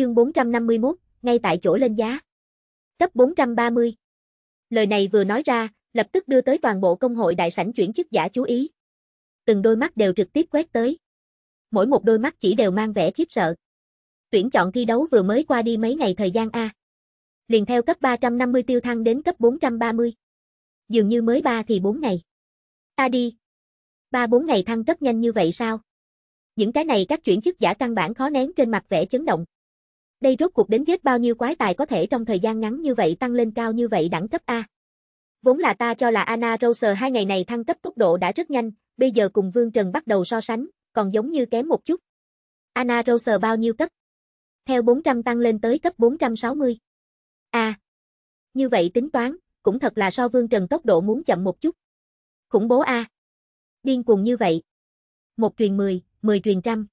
chương 451, ngay tại chỗ lên giá. Cấp 430. Lời này vừa nói ra, lập tức đưa tới toàn bộ công hội đại sảnh chuyển chức giả chú ý. Từng đôi mắt đều trực tiếp quét tới. Mỗi một đôi mắt chỉ đều mang vẻ khiếp sợ. Tuyển chọn thi đấu vừa mới qua đi mấy ngày thời gian A. Liền theo cấp 350 tiêu thăng đến cấp 430. Dường như mới 3 thì 4 ngày. Ta đi. 3-4 ngày thăng cấp nhanh như vậy sao? Những cái này các chuyển chức giả căn bản khó nén trên mặt vẻ chấn động. Đây rốt cuộc đến giết bao nhiêu quái tài có thể trong thời gian ngắn như vậy tăng lên cao như vậy đẳng cấp A. Vốn là ta cho là Anna roser hai ngày này thăng cấp tốc độ đã rất nhanh, bây giờ cùng Vương Trần bắt đầu so sánh, còn giống như kém một chút. Anna roser bao nhiêu cấp? Theo 400 tăng lên tới cấp 460. A. À, như vậy tính toán, cũng thật là so Vương Trần tốc độ muốn chậm một chút. Khủng bố A. Điên cuồng như vậy. Một truyền mười, mười truyền trăm.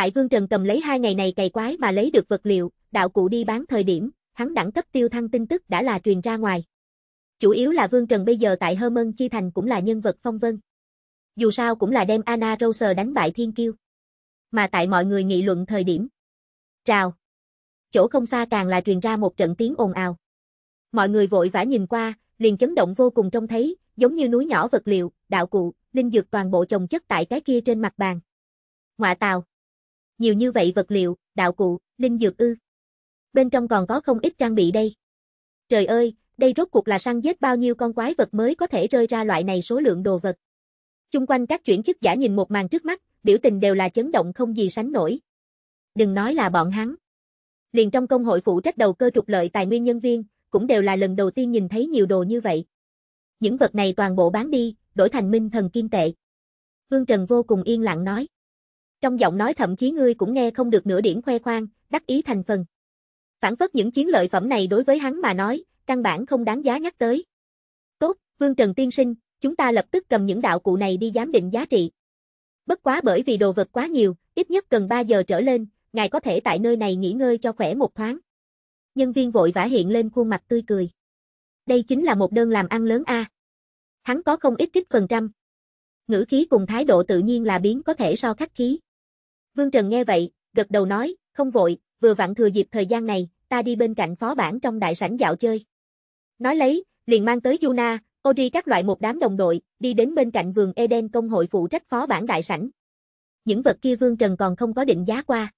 Tại Vương Trần cầm lấy hai ngày này cày quái mà lấy được vật liệu, đạo cụ đi bán thời điểm, hắn đẳng cấp tiêu thăng tin tức đã là truyền ra ngoài. Chủ yếu là Vương Trần bây giờ tại hơ Herman Chi Thành cũng là nhân vật phong vân. Dù sao cũng là đem Anna Rose đánh bại thiên kiêu. Mà tại mọi người nghị luận thời điểm. trào, Chỗ không xa càng là truyền ra một trận tiếng ồn ào. Mọi người vội vã nhìn qua, liền chấn động vô cùng trông thấy, giống như núi nhỏ vật liệu, đạo cụ, linh dược toàn bộ chồng chất tại cái kia trên mặt bàn. ngoại tàu nhiều như vậy vật liệu, đạo cụ, linh dược ư. Bên trong còn có không ít trang bị đây. Trời ơi, đây rốt cuộc là săn giết bao nhiêu con quái vật mới có thể rơi ra loại này số lượng đồ vật. Chung quanh các chuyển chức giả nhìn một màn trước mắt, biểu tình đều là chấn động không gì sánh nổi. Đừng nói là bọn hắn. Liền trong công hội phụ trách đầu cơ trục lợi tài nguyên nhân viên, cũng đều là lần đầu tiên nhìn thấy nhiều đồ như vậy. Những vật này toàn bộ bán đi, đổi thành minh thần kim tệ. Vương Trần vô cùng yên lặng nói. Trong giọng nói thậm chí ngươi cũng nghe không được nửa điểm khoe khoang, đắc ý thành phần. Phản phất những chiến lợi phẩm này đối với hắn mà nói, căn bản không đáng giá nhắc tới. Tốt, Vương Trần Tiên Sinh, chúng ta lập tức cầm những đạo cụ này đi giám định giá trị. Bất quá bởi vì đồ vật quá nhiều, ít nhất cần 3 giờ trở lên, ngài có thể tại nơi này nghỉ ngơi cho khỏe một thoáng. Nhân viên vội vã hiện lên khuôn mặt tươi cười. Đây chính là một đơn làm ăn lớn a. Hắn có không ít trích phần trăm. Ngữ khí cùng thái độ tự nhiên là biến có thể so khách khí. Vương Trần nghe vậy, gật đầu nói, không vội, vừa vặn thừa dịp thời gian này, ta đi bên cạnh phó bản trong đại sảnh dạo chơi. Nói lấy, liền mang tới Yuna, Ori các loại một đám đồng đội, đi đến bên cạnh vườn Eden công hội phụ trách phó bản đại sảnh. Những vật kia Vương Trần còn không có định giá qua.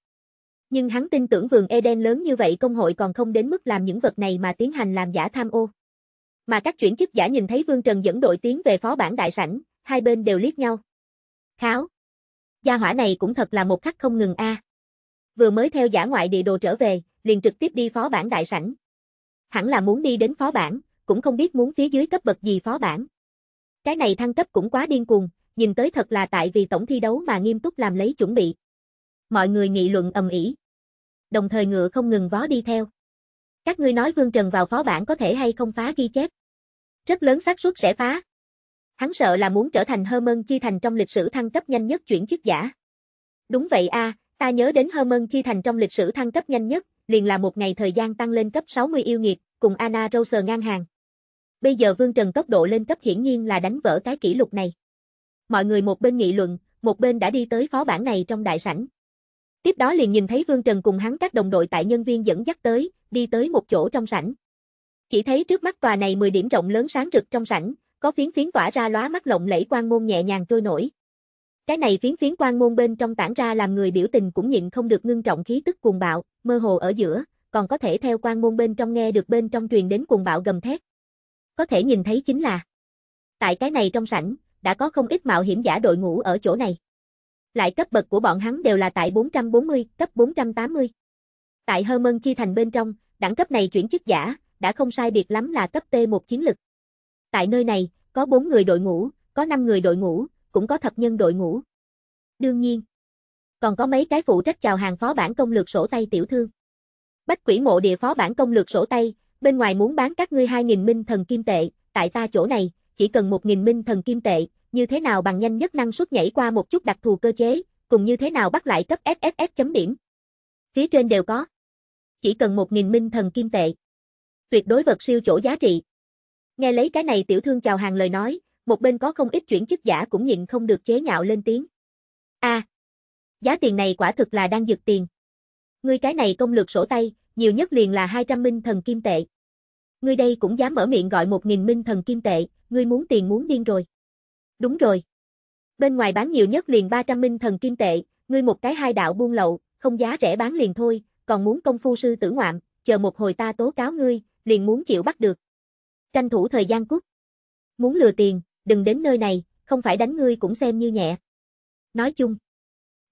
Nhưng hắn tin tưởng vườn Eden lớn như vậy công hội còn không đến mức làm những vật này mà tiến hành làm giả tham ô. Mà các chuyển chức giả nhìn thấy Vương Trần dẫn đội tiến về phó bản đại sảnh, hai bên đều liếc nhau. Kháo, Gia hỏa này cũng thật là một khắc không ngừng a. À. Vừa mới theo giả ngoại địa đồ trở về, liền trực tiếp đi phó bản đại sảnh. Hẳn là muốn đi đến phó bản, cũng không biết muốn phía dưới cấp bậc gì phó bản. Cái này thăng cấp cũng quá điên cuồng, nhìn tới thật là tại vì tổng thi đấu mà nghiêm túc làm lấy chuẩn bị. Mọi người nghị luận ầm ĩ. Đồng thời ngựa không ngừng vó đi theo. Các ngươi nói Vương Trần vào phó bản có thể hay không phá ghi chép? Rất lớn xác suất sẽ phá, Hắn sợ là muốn trở thành Hermon chi thành trong lịch sử thăng cấp nhanh nhất chuyển chức giả. Đúng vậy a, ta nhớ đến Hermon chi thành trong lịch sử thăng cấp nhanh nhất, liền là một ngày thời gian tăng lên cấp 60 yêu nghiệt, cùng Anna Rose ngang hàng. Bây giờ Vương Trần tốc độ lên cấp hiển nhiên là đánh vỡ cái kỷ lục này. Mọi người một bên nghị luận, một bên đã đi tới phó bản này trong đại sảnh. Tiếp đó liền nhìn thấy Vương Trần cùng hắn các đồng đội tại nhân viên dẫn dắt tới, đi tới một chỗ trong sảnh. Chỉ thấy trước mắt tòa này 10 điểm rộng lớn sáng rực trong sảnh, có phiến phiến tỏa ra lóa mắt lộng lẫy quang môn nhẹ nhàng trôi nổi. Cái này phiến phiến quang môn bên trong tản ra làm người biểu tình cũng nhịn không được ngưng trọng khí tức cuồng bạo, mơ hồ ở giữa, còn có thể theo quang môn bên trong nghe được bên trong truyền đến cuồng bạo gầm thét. Có thể nhìn thấy chính là tại cái này trong sảnh, đã có không ít mạo hiểm giả đội ngũ ở chỗ này. Lại cấp bậc của bọn hắn đều là tại 440, cấp 480. Tại Hermon chi thành bên trong, đẳng cấp này chuyển chức giả, đã không sai biệt lắm là cấp T1 chiến lực. Tại nơi này, có 4 người đội ngũ, có 5 người đội ngũ, cũng có thập nhân đội ngũ. Đương nhiên, còn có mấy cái phụ trách chào hàng phó bản công lược sổ tay tiểu thương. Bách quỷ mộ địa phó bản công lược sổ tay, bên ngoài muốn bán các ngươi 2.000 minh thần kim tệ, tại ta chỗ này, chỉ cần 1.000 minh thần kim tệ, như thế nào bằng nhanh nhất năng suất nhảy qua một chút đặc thù cơ chế, cùng như thế nào bắt lại cấp SSS chấm điểm. Phía trên đều có. Chỉ cần 1.000 minh thần kim tệ. Tuyệt đối vật siêu chỗ giá trị. Nghe lấy cái này tiểu thương chào hàng lời nói, một bên có không ít chuyển chức giả cũng nhịn không được chế nhạo lên tiếng. a à, giá tiền này quả thực là đang giật tiền. Ngươi cái này công lược sổ tay, nhiều nhất liền là 200 minh thần kim tệ. Ngươi đây cũng dám mở miệng gọi 1.000 minh thần kim tệ, ngươi muốn tiền muốn điên rồi. Đúng rồi. Bên ngoài bán nhiều nhất liền 300 minh thần kim tệ, ngươi một cái hai đạo buôn lậu, không giá rẻ bán liền thôi, còn muốn công phu sư tử ngoạm, chờ một hồi ta tố cáo ngươi, liền muốn chịu bắt được tranh thủ thời gian cút. Muốn lừa tiền, đừng đến nơi này, không phải đánh ngươi cũng xem như nhẹ. Nói chung,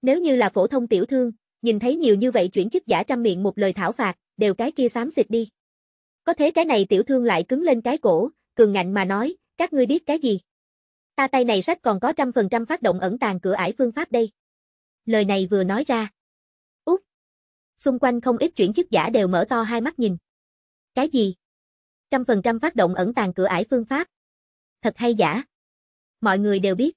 nếu như là phổ thông tiểu thương, nhìn thấy nhiều như vậy chuyển chức giả trăm miệng một lời thảo phạt, đều cái kia xám xịt đi. Có thế cái này tiểu thương lại cứng lên cái cổ, cường ngạnh mà nói, các ngươi biết cái gì? Ta tay này sách còn có trăm phần trăm phát động ẩn tàng cửa ải phương pháp đây. Lời này vừa nói ra. Út. Xung quanh không ít chuyển chức giả đều mở to hai mắt nhìn. Cái gì? trăm phần trăm phát động ẩn tàng cửa ải phương pháp. Thật hay giả? Mọi người đều biết.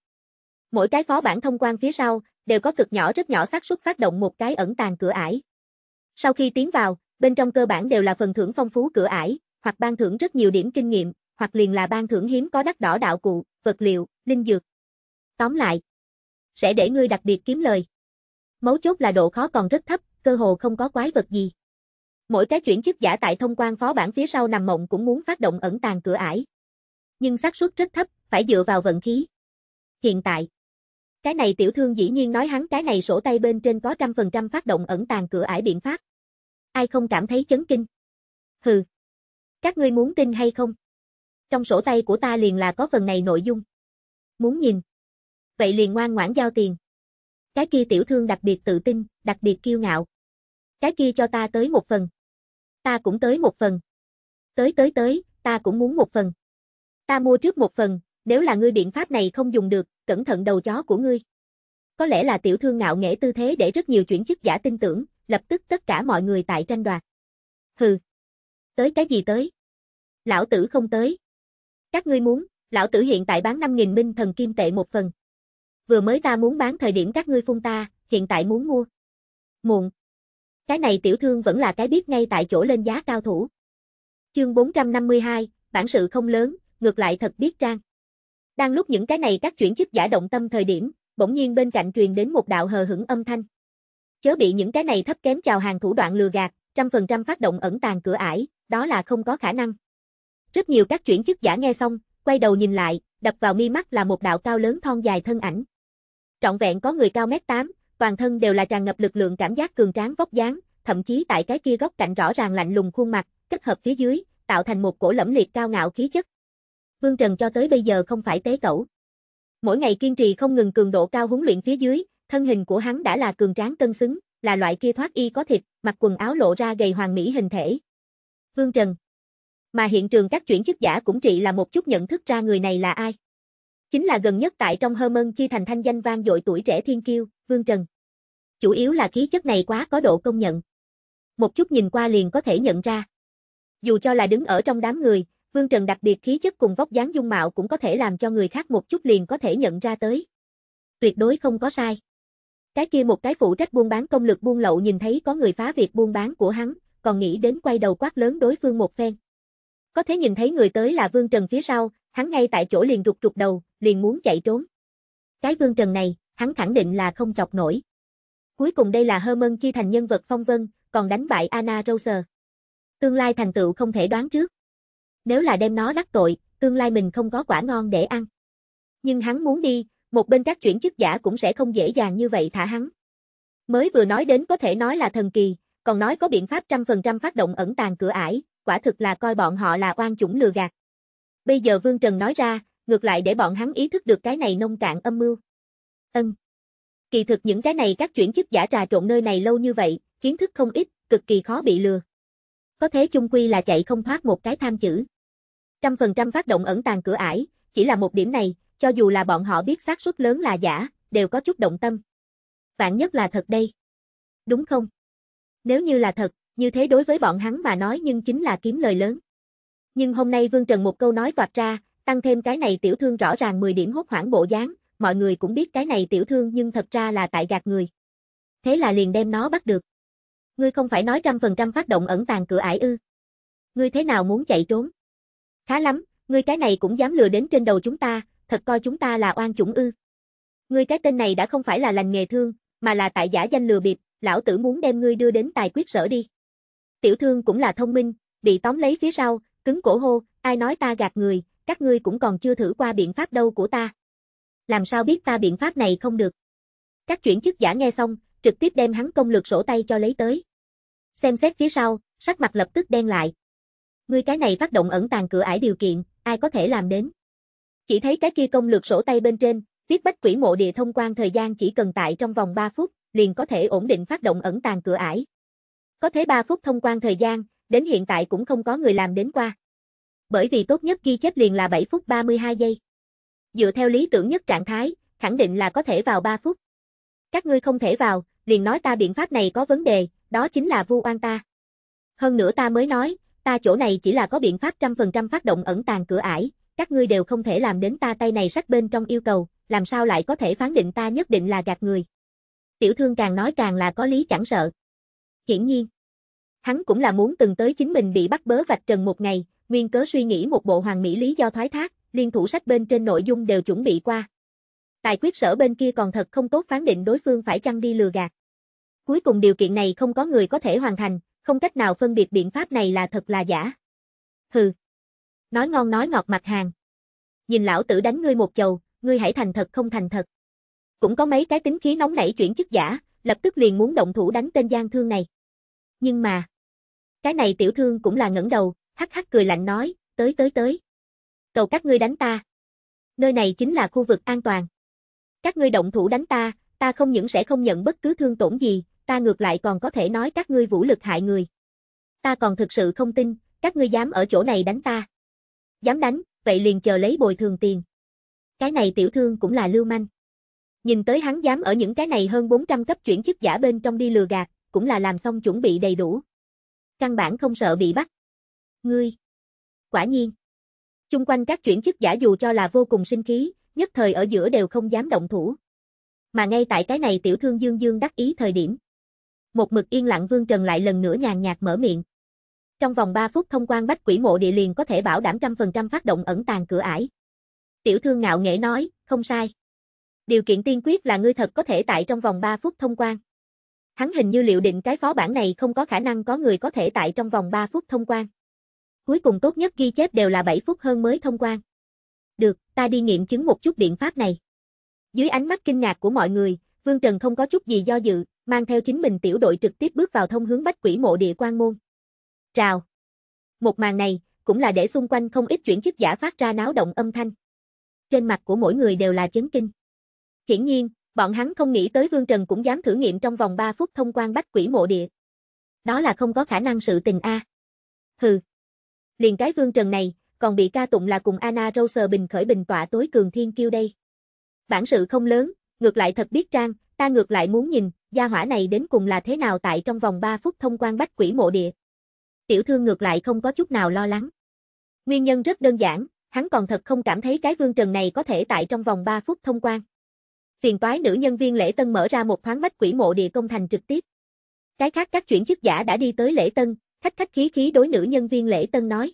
Mỗi cái phó bản thông quan phía sau, đều có cực nhỏ rất nhỏ xác suất phát động một cái ẩn tàng cửa ải. Sau khi tiến vào, bên trong cơ bản đều là phần thưởng phong phú cửa ải, hoặc ban thưởng rất nhiều điểm kinh nghiệm, hoặc liền là ban thưởng hiếm có đắt đỏ đạo cụ, vật liệu, linh dược. Tóm lại, sẽ để ngươi đặc biệt kiếm lời. Mấu chốt là độ khó còn rất thấp, cơ hồ không có quái vật gì. Mỗi cái chuyển chức giả tại thông quan phó bản phía sau nằm mộng cũng muốn phát động ẩn tàng cửa ải. Nhưng xác suất rất thấp, phải dựa vào vận khí. Hiện tại, cái này tiểu thương dĩ nhiên nói hắn cái này sổ tay bên trên có trăm phần trăm phát động ẩn tàng cửa ải biện pháp. Ai không cảm thấy chấn kinh? Hừ. Các ngươi muốn tin hay không? Trong sổ tay của ta liền là có phần này nội dung. Muốn nhìn? Vậy liền ngoan ngoãn giao tiền. Cái kia tiểu thương đặc biệt tự tin, đặc biệt kiêu ngạo cái kia cho ta tới một phần. Ta cũng tới một phần. Tới tới tới, ta cũng muốn một phần. Ta mua trước một phần, nếu là ngươi biện pháp này không dùng được, cẩn thận đầu chó của ngươi. Có lẽ là tiểu thương ngạo nghệ tư thế để rất nhiều chuyển chức giả tin tưởng, lập tức tất cả mọi người tại tranh đoạt. Hừ. Tới cái gì tới? Lão tử không tới. Các ngươi muốn, lão tử hiện tại bán 5.000 minh thần kim tệ một phần. Vừa mới ta muốn bán thời điểm các ngươi phun ta, hiện tại muốn mua. Muộn. Cái này tiểu thương vẫn là cái biết ngay tại chỗ lên giá cao thủ. Chương 452, bản sự không lớn, ngược lại thật biết trang. Đang lúc những cái này các chuyển chức giả động tâm thời điểm, bỗng nhiên bên cạnh truyền đến một đạo hờ hững âm thanh. Chớ bị những cái này thấp kém chào hàng thủ đoạn lừa gạt, trăm phần trăm phát động ẩn tàng cửa ải, đó là không có khả năng. Rất nhiều các chuyển chức giả nghe xong, quay đầu nhìn lại, đập vào mi mắt là một đạo cao lớn thon dài thân ảnh. Trọn vẹn có người cao mét 8, toàn thân đều là tràn ngập lực lượng cảm giác cường tráng vóc dáng, thậm chí tại cái kia góc cạnh rõ ràng lạnh lùng khuôn mặt, kết hợp phía dưới, tạo thành một cổ lẫm liệt cao ngạo khí chất. Vương Trần cho tới bây giờ không phải tế cẩu. Mỗi ngày kiên trì không ngừng cường độ cao huấn luyện phía dưới, thân hình của hắn đã là cường tráng cân xứng, là loại kia thoát y có thịt, mặc quần áo lộ ra gầy hoàng mỹ hình thể. Vương Trần. Mà hiện trường các chuyển chức giả cũng trị là một chút nhận thức ra người này là ai chính là gần nhất tại trong Hermen chi thành thanh danh vang dội tuổi trẻ thiên kiêu, Vương Trần. Chủ yếu là khí chất này quá có độ công nhận. Một chút nhìn qua liền có thể nhận ra. Dù cho là đứng ở trong đám người, Vương Trần đặc biệt khí chất cùng vóc dáng dung mạo cũng có thể làm cho người khác một chút liền có thể nhận ra tới. Tuyệt đối không có sai. Cái kia một cái phụ trách buôn bán công lực buôn lậu nhìn thấy có người phá việc buôn bán của hắn, còn nghĩ đến quay đầu quát lớn đối phương một phen. Có thể nhìn thấy người tới là Vương Trần phía sau, hắn ngay tại chỗ liền rụt rụt đầu, liền muốn chạy trốn. Cái vương trần này, hắn khẳng định là không chọc nổi. Cuối cùng đây là Herman chi thành nhân vật phong vân, còn đánh bại Anna Roser. Tương lai thành tựu không thể đoán trước. Nếu là đem nó đắc tội, tương lai mình không có quả ngon để ăn. Nhưng hắn muốn đi, một bên các chuyển chức giả cũng sẽ không dễ dàng như vậy thả hắn. Mới vừa nói đến có thể nói là thần kỳ, còn nói có biện pháp trăm phần trăm phát động ẩn tàng cửa ải, quả thực là coi bọn họ là oan chủng lừa gạt. Bây giờ Vương Trần nói ra, ngược lại để bọn hắn ý thức được cái này nông cạn âm mưu. Ân. Kỳ thực những cái này các chuyển chức giả trà trộn nơi này lâu như vậy, kiến thức không ít, cực kỳ khó bị lừa. Có thế chung quy là chạy không thoát một cái tham chữ. Trăm phần trăm phát động ẩn tàng cửa ải, chỉ là một điểm này, cho dù là bọn họ biết xác suất lớn là giả, đều có chút động tâm. Vạn nhất là thật đây. Đúng không? Nếu như là thật, như thế đối với bọn hắn mà nói nhưng chính là kiếm lời lớn. Nhưng hôm nay Vương Trần một câu nói toạt ra, tăng thêm cái này tiểu thương rõ ràng 10 điểm hốt hoảng bộ dáng, mọi người cũng biết cái này tiểu thương nhưng thật ra là tại gạt người. Thế là liền đem nó bắt được. Ngươi không phải nói trăm phần trăm phát động ẩn tàng cửa ải ư. Ngươi thế nào muốn chạy trốn? Khá lắm, ngươi cái này cũng dám lừa đến trên đầu chúng ta, thật coi chúng ta là oan chủng ư. Ngươi cái tên này đã không phải là lành nghề thương, mà là tại giả danh lừa bịp, lão tử muốn đem ngươi đưa đến tài quyết sở đi. Tiểu thương cũng là thông minh, bị tóm lấy phía sau, Cứng cổ hô, ai nói ta gạt người, các ngươi cũng còn chưa thử qua biện pháp đâu của ta. Làm sao biết ta biện pháp này không được. Các chuyển chức giả nghe xong, trực tiếp đem hắn công lực sổ tay cho lấy tới. Xem xét phía sau, sắc mặt lập tức đen lại. Ngươi cái này phát động ẩn tàng cửa ải điều kiện, ai có thể làm đến. Chỉ thấy cái kia công lược sổ tay bên trên, viết bách quỷ mộ địa thông quan thời gian chỉ cần tại trong vòng 3 phút, liền có thể ổn định phát động ẩn tàng cửa ải. Có thế 3 phút thông quan thời gian, đến hiện tại cũng không có người làm đến qua. Bởi vì tốt nhất ghi chép liền là 7 phút 32 giây. Dựa theo lý tưởng nhất trạng thái, khẳng định là có thể vào 3 phút. Các ngươi không thể vào, liền nói ta biện pháp này có vấn đề, đó chính là vu oan ta. Hơn nữa ta mới nói, ta chỗ này chỉ là có biện pháp trăm phần trăm phát động ẩn tàng cửa ải, các ngươi đều không thể làm đến ta tay này sách bên trong yêu cầu, làm sao lại có thể phán định ta nhất định là gạt người. Tiểu thương càng nói càng là có lý chẳng sợ. Hiển nhiên, Hắn cũng là muốn từng tới chính mình bị bắt bớ vạch trần một ngày, nguyên cớ suy nghĩ một bộ hoàng mỹ lý do thoái thác, liên thủ sách bên trên nội dung đều chuẩn bị qua. Tài quyết sở bên kia còn thật không tốt phán định đối phương phải chăng đi lừa gạt. Cuối cùng điều kiện này không có người có thể hoàn thành, không cách nào phân biệt biện pháp này là thật là giả. Hừ. Nói ngon nói ngọt mặt hàng. Nhìn lão tử đánh ngươi một chầu, ngươi hãy thành thật không thành thật. Cũng có mấy cái tính khí nóng nảy chuyển chức giả, lập tức liền muốn động thủ đánh tên gian thương này. Nhưng mà, cái này tiểu thương cũng là ngẩng đầu, hắc hắc cười lạnh nói, tới tới tới. Cầu các ngươi đánh ta. Nơi này chính là khu vực an toàn. Các ngươi động thủ đánh ta, ta không những sẽ không nhận bất cứ thương tổn gì, ta ngược lại còn có thể nói các ngươi vũ lực hại người. Ta còn thực sự không tin, các ngươi dám ở chỗ này đánh ta. Dám đánh, vậy liền chờ lấy bồi thường tiền. Cái này tiểu thương cũng là lưu manh. Nhìn tới hắn dám ở những cái này hơn 400 cấp chuyển chức giả bên trong đi lừa gạt, cũng là làm xong chuẩn bị đầy đủ căn bản không sợ bị bắt. Ngươi! Quả nhiên! Chung quanh các chuyển chức giả dù cho là vô cùng sinh khí, nhất thời ở giữa đều không dám động thủ. Mà ngay tại cái này tiểu thương dương dương đắc ý thời điểm. Một mực yên lặng Vương Trần lại lần nữa nhàn nhạt mở miệng. Trong vòng 3 phút thông quan bách quỷ mộ địa liền có thể bảo đảm trăm phần trăm phát động ẩn tàng cửa ải. Tiểu thương ngạo nghệ nói, không sai. Điều kiện tiên quyết là ngươi thật có thể tại trong vòng 3 phút thông quan. Hắn hình như liệu định cái phó bản này không có khả năng có người có thể tại trong vòng 3 phút thông quan. Cuối cùng tốt nhất ghi chép đều là 7 phút hơn mới thông quan. Được, ta đi nghiệm chứng một chút biện pháp này. Dưới ánh mắt kinh ngạc của mọi người, Vương Trần không có chút gì do dự, mang theo chính mình tiểu đội trực tiếp bước vào thông hướng bách quỷ mộ địa quan môn. Trào. Một màn này, cũng là để xung quanh không ít chuyển chức giả phát ra náo động âm thanh. Trên mặt của mỗi người đều là chấn kinh. Hiển nhiên, Bọn hắn không nghĩ tới Vương Trần cũng dám thử nghiệm trong vòng 3 phút thông quan bách quỷ mộ địa. Đó là không có khả năng sự tình A. Hừ. Liền cái Vương Trần này, còn bị ca tụng là cùng Anna Rose bình khởi bình tọa tối cường thiên kiêu đây. Bản sự không lớn, ngược lại thật biết trang, ta ngược lại muốn nhìn, gia hỏa này đến cùng là thế nào tại trong vòng 3 phút thông quan bách quỷ mộ địa. Tiểu thương ngược lại không có chút nào lo lắng. Nguyên nhân rất đơn giản, hắn còn thật không cảm thấy cái vương trần này có thể tại trong vòng 3 phút thông quan phiền toái nữ nhân viên lễ tân mở ra một thoáng mắt quỷ mộ địa công thành trực tiếp. Cái khác các chuyển chức giả đã đi tới lễ tân, khách khách khí khí đối nữ nhân viên lễ tân nói.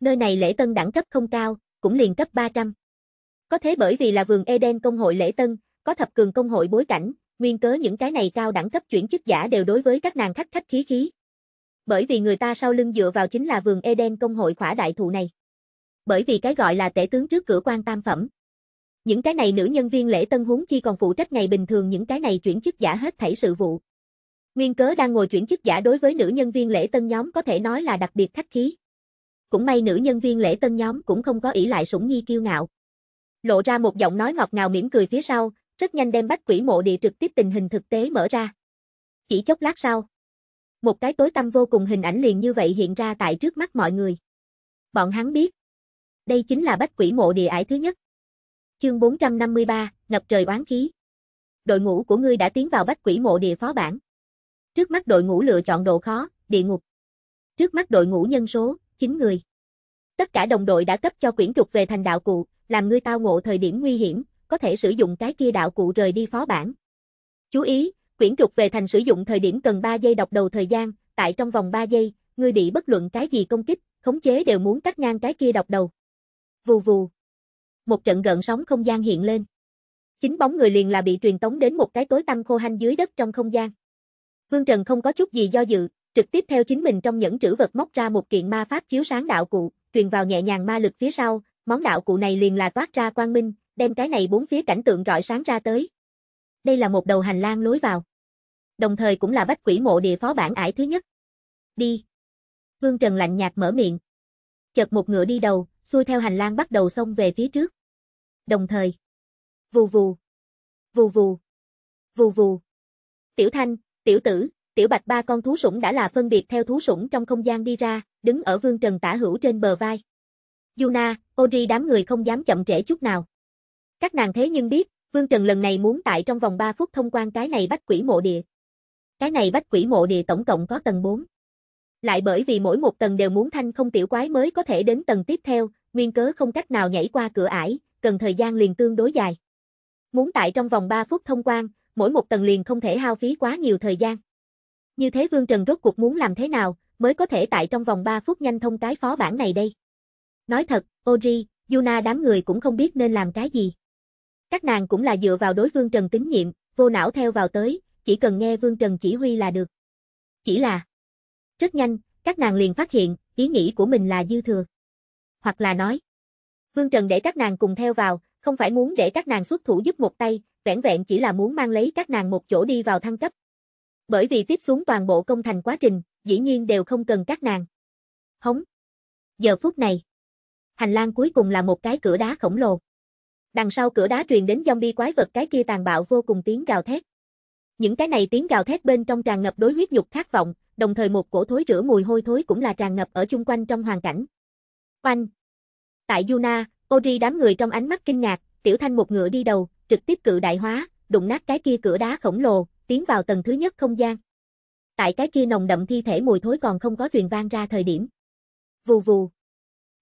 Nơi này lễ tân đẳng cấp không cao, cũng liền cấp 300. Có thế bởi vì là vườn Eden công hội lễ tân, có thập cường công hội bối cảnh, nguyên cớ những cái này cao đẳng cấp chuyển chức giả đều đối với các nàng khách khách khí khí. Bởi vì người ta sau lưng dựa vào chính là vườn Eden công hội khỏa đại thụ này. Bởi vì cái gọi là tể tướng trước cửa quan tam phẩm, những cái này nữ nhân viên lễ tân huống chi còn phụ trách ngày bình thường những cái này chuyển chức giả hết thảy sự vụ. Nguyên cớ đang ngồi chuyển chức giả đối với nữ nhân viên lễ tân nhóm có thể nói là đặc biệt khách khí. Cũng may nữ nhân viên lễ tân nhóm cũng không có ỷ lại sủng nhi kiêu ngạo. Lộ ra một giọng nói ngọt ngào mỉm cười phía sau, rất nhanh đem bách quỷ mộ địa trực tiếp tình hình thực tế mở ra. Chỉ chốc lát sau, một cái tối tâm vô cùng hình ảnh liền như vậy hiện ra tại trước mắt mọi người. Bọn hắn biết, đây chính là bách quỷ mộ địa ải thứ nhất. Chương 453, ngập trời oán khí. Đội ngũ của ngươi đã tiến vào Bách Quỷ Mộ Địa phó bản. Trước mắt đội ngũ lựa chọn độ khó, địa ngục. Trước mắt đội ngũ nhân số 9 người. Tất cả đồng đội đã cấp cho quyển trục về thành đạo cụ, làm ngươi tao ngộ thời điểm nguy hiểm, có thể sử dụng cái kia đạo cụ rời đi phó bản. Chú ý, quyển trục về thành sử dụng thời điểm cần 3 giây đọc đầu thời gian, tại trong vòng 3 giây, ngươi bị bất luận cái gì công kích, khống chế đều muốn cắt ngang cái kia đọc đầu. Vù vù, một trận gợn sóng không gian hiện lên. Chính bóng người liền là bị truyền tống đến một cái tối tăm khô hanh dưới đất trong không gian. Vương Trần không có chút gì do dự, trực tiếp theo chính mình trong những trữ vật móc ra một kiện ma pháp chiếu sáng đạo cụ, truyền vào nhẹ nhàng ma lực phía sau, món đạo cụ này liền là toát ra quang minh, đem cái này bốn phía cảnh tượng rọi sáng ra tới. Đây là một đầu hành lang lối vào. Đồng thời cũng là bách quỷ mộ địa phó bản ải thứ nhất. Đi. Vương Trần lạnh nhạt mở miệng. Chợt một ngựa đi đầu, xuôi theo hành lang bắt đầu xông về phía trước đồng thời. Vù vù. Vù vù. Vù vù. Tiểu Thanh, Tiểu Tử, Tiểu Bạch ba con thú sủng đã là phân biệt theo thú sủng trong không gian đi ra, đứng ở Vương Trần tả hữu trên bờ vai. Yuna, Ori đám người không dám chậm trễ chút nào. Các nàng thế nhưng biết, Vương Trần lần này muốn tại trong vòng 3 phút thông quan cái này bách quỷ mộ địa. Cái này bách quỷ mộ địa tổng cộng có tầng 4. Lại bởi vì mỗi một tầng đều muốn thanh không tiểu quái mới có thể đến tầng tiếp theo, nguyên cớ không cách nào nhảy qua cửa ải, cần thời gian liền tương đối dài. Muốn tại trong vòng 3 phút thông quan, mỗi một tầng liền không thể hao phí quá nhiều thời gian. Như thế Vương Trần rốt cuộc muốn làm thế nào, mới có thể tại trong vòng 3 phút nhanh thông cái phó bản này đây. Nói thật, Ori, Yuna đám người cũng không biết nên làm cái gì. Các nàng cũng là dựa vào đối Vương Trần tín nhiệm, vô não theo vào tới, chỉ cần nghe Vương Trần chỉ huy là được. Chỉ là Rất nhanh, các nàng liền phát hiện, ý nghĩ của mình là dư thừa. Hoặc là nói Vương Trần để các nàng cùng theo vào, không phải muốn để các nàng xuất thủ giúp một tay, vẻn vẹn chỉ là muốn mang lấy các nàng một chỗ đi vào thăng cấp. Bởi vì tiếp xuống toàn bộ công thành quá trình, dĩ nhiên đều không cần các nàng. Hống. Giờ phút này, hành lang cuối cùng là một cái cửa đá khổng lồ. Đằng sau cửa đá truyền đến zombie quái vật cái kia tàn bạo vô cùng tiếng gào thét. Những cái này tiếng gào thét bên trong tràn ngập đối huyết nhục khát vọng, đồng thời một cổ thối rửa mùi hôi thối cũng là tràn ngập ở chung quanh trong hoàn cảnh. Oanh, Tại Yuna, Ori đám người trong ánh mắt kinh ngạc, Tiểu Thanh một ngựa đi đầu, trực tiếp cự đại hóa, đụng nát cái kia cửa đá khổng lồ, tiến vào tầng thứ nhất không gian. Tại cái kia nồng đậm thi thể mùi thối còn không có truyền vang ra thời điểm. Vù vù.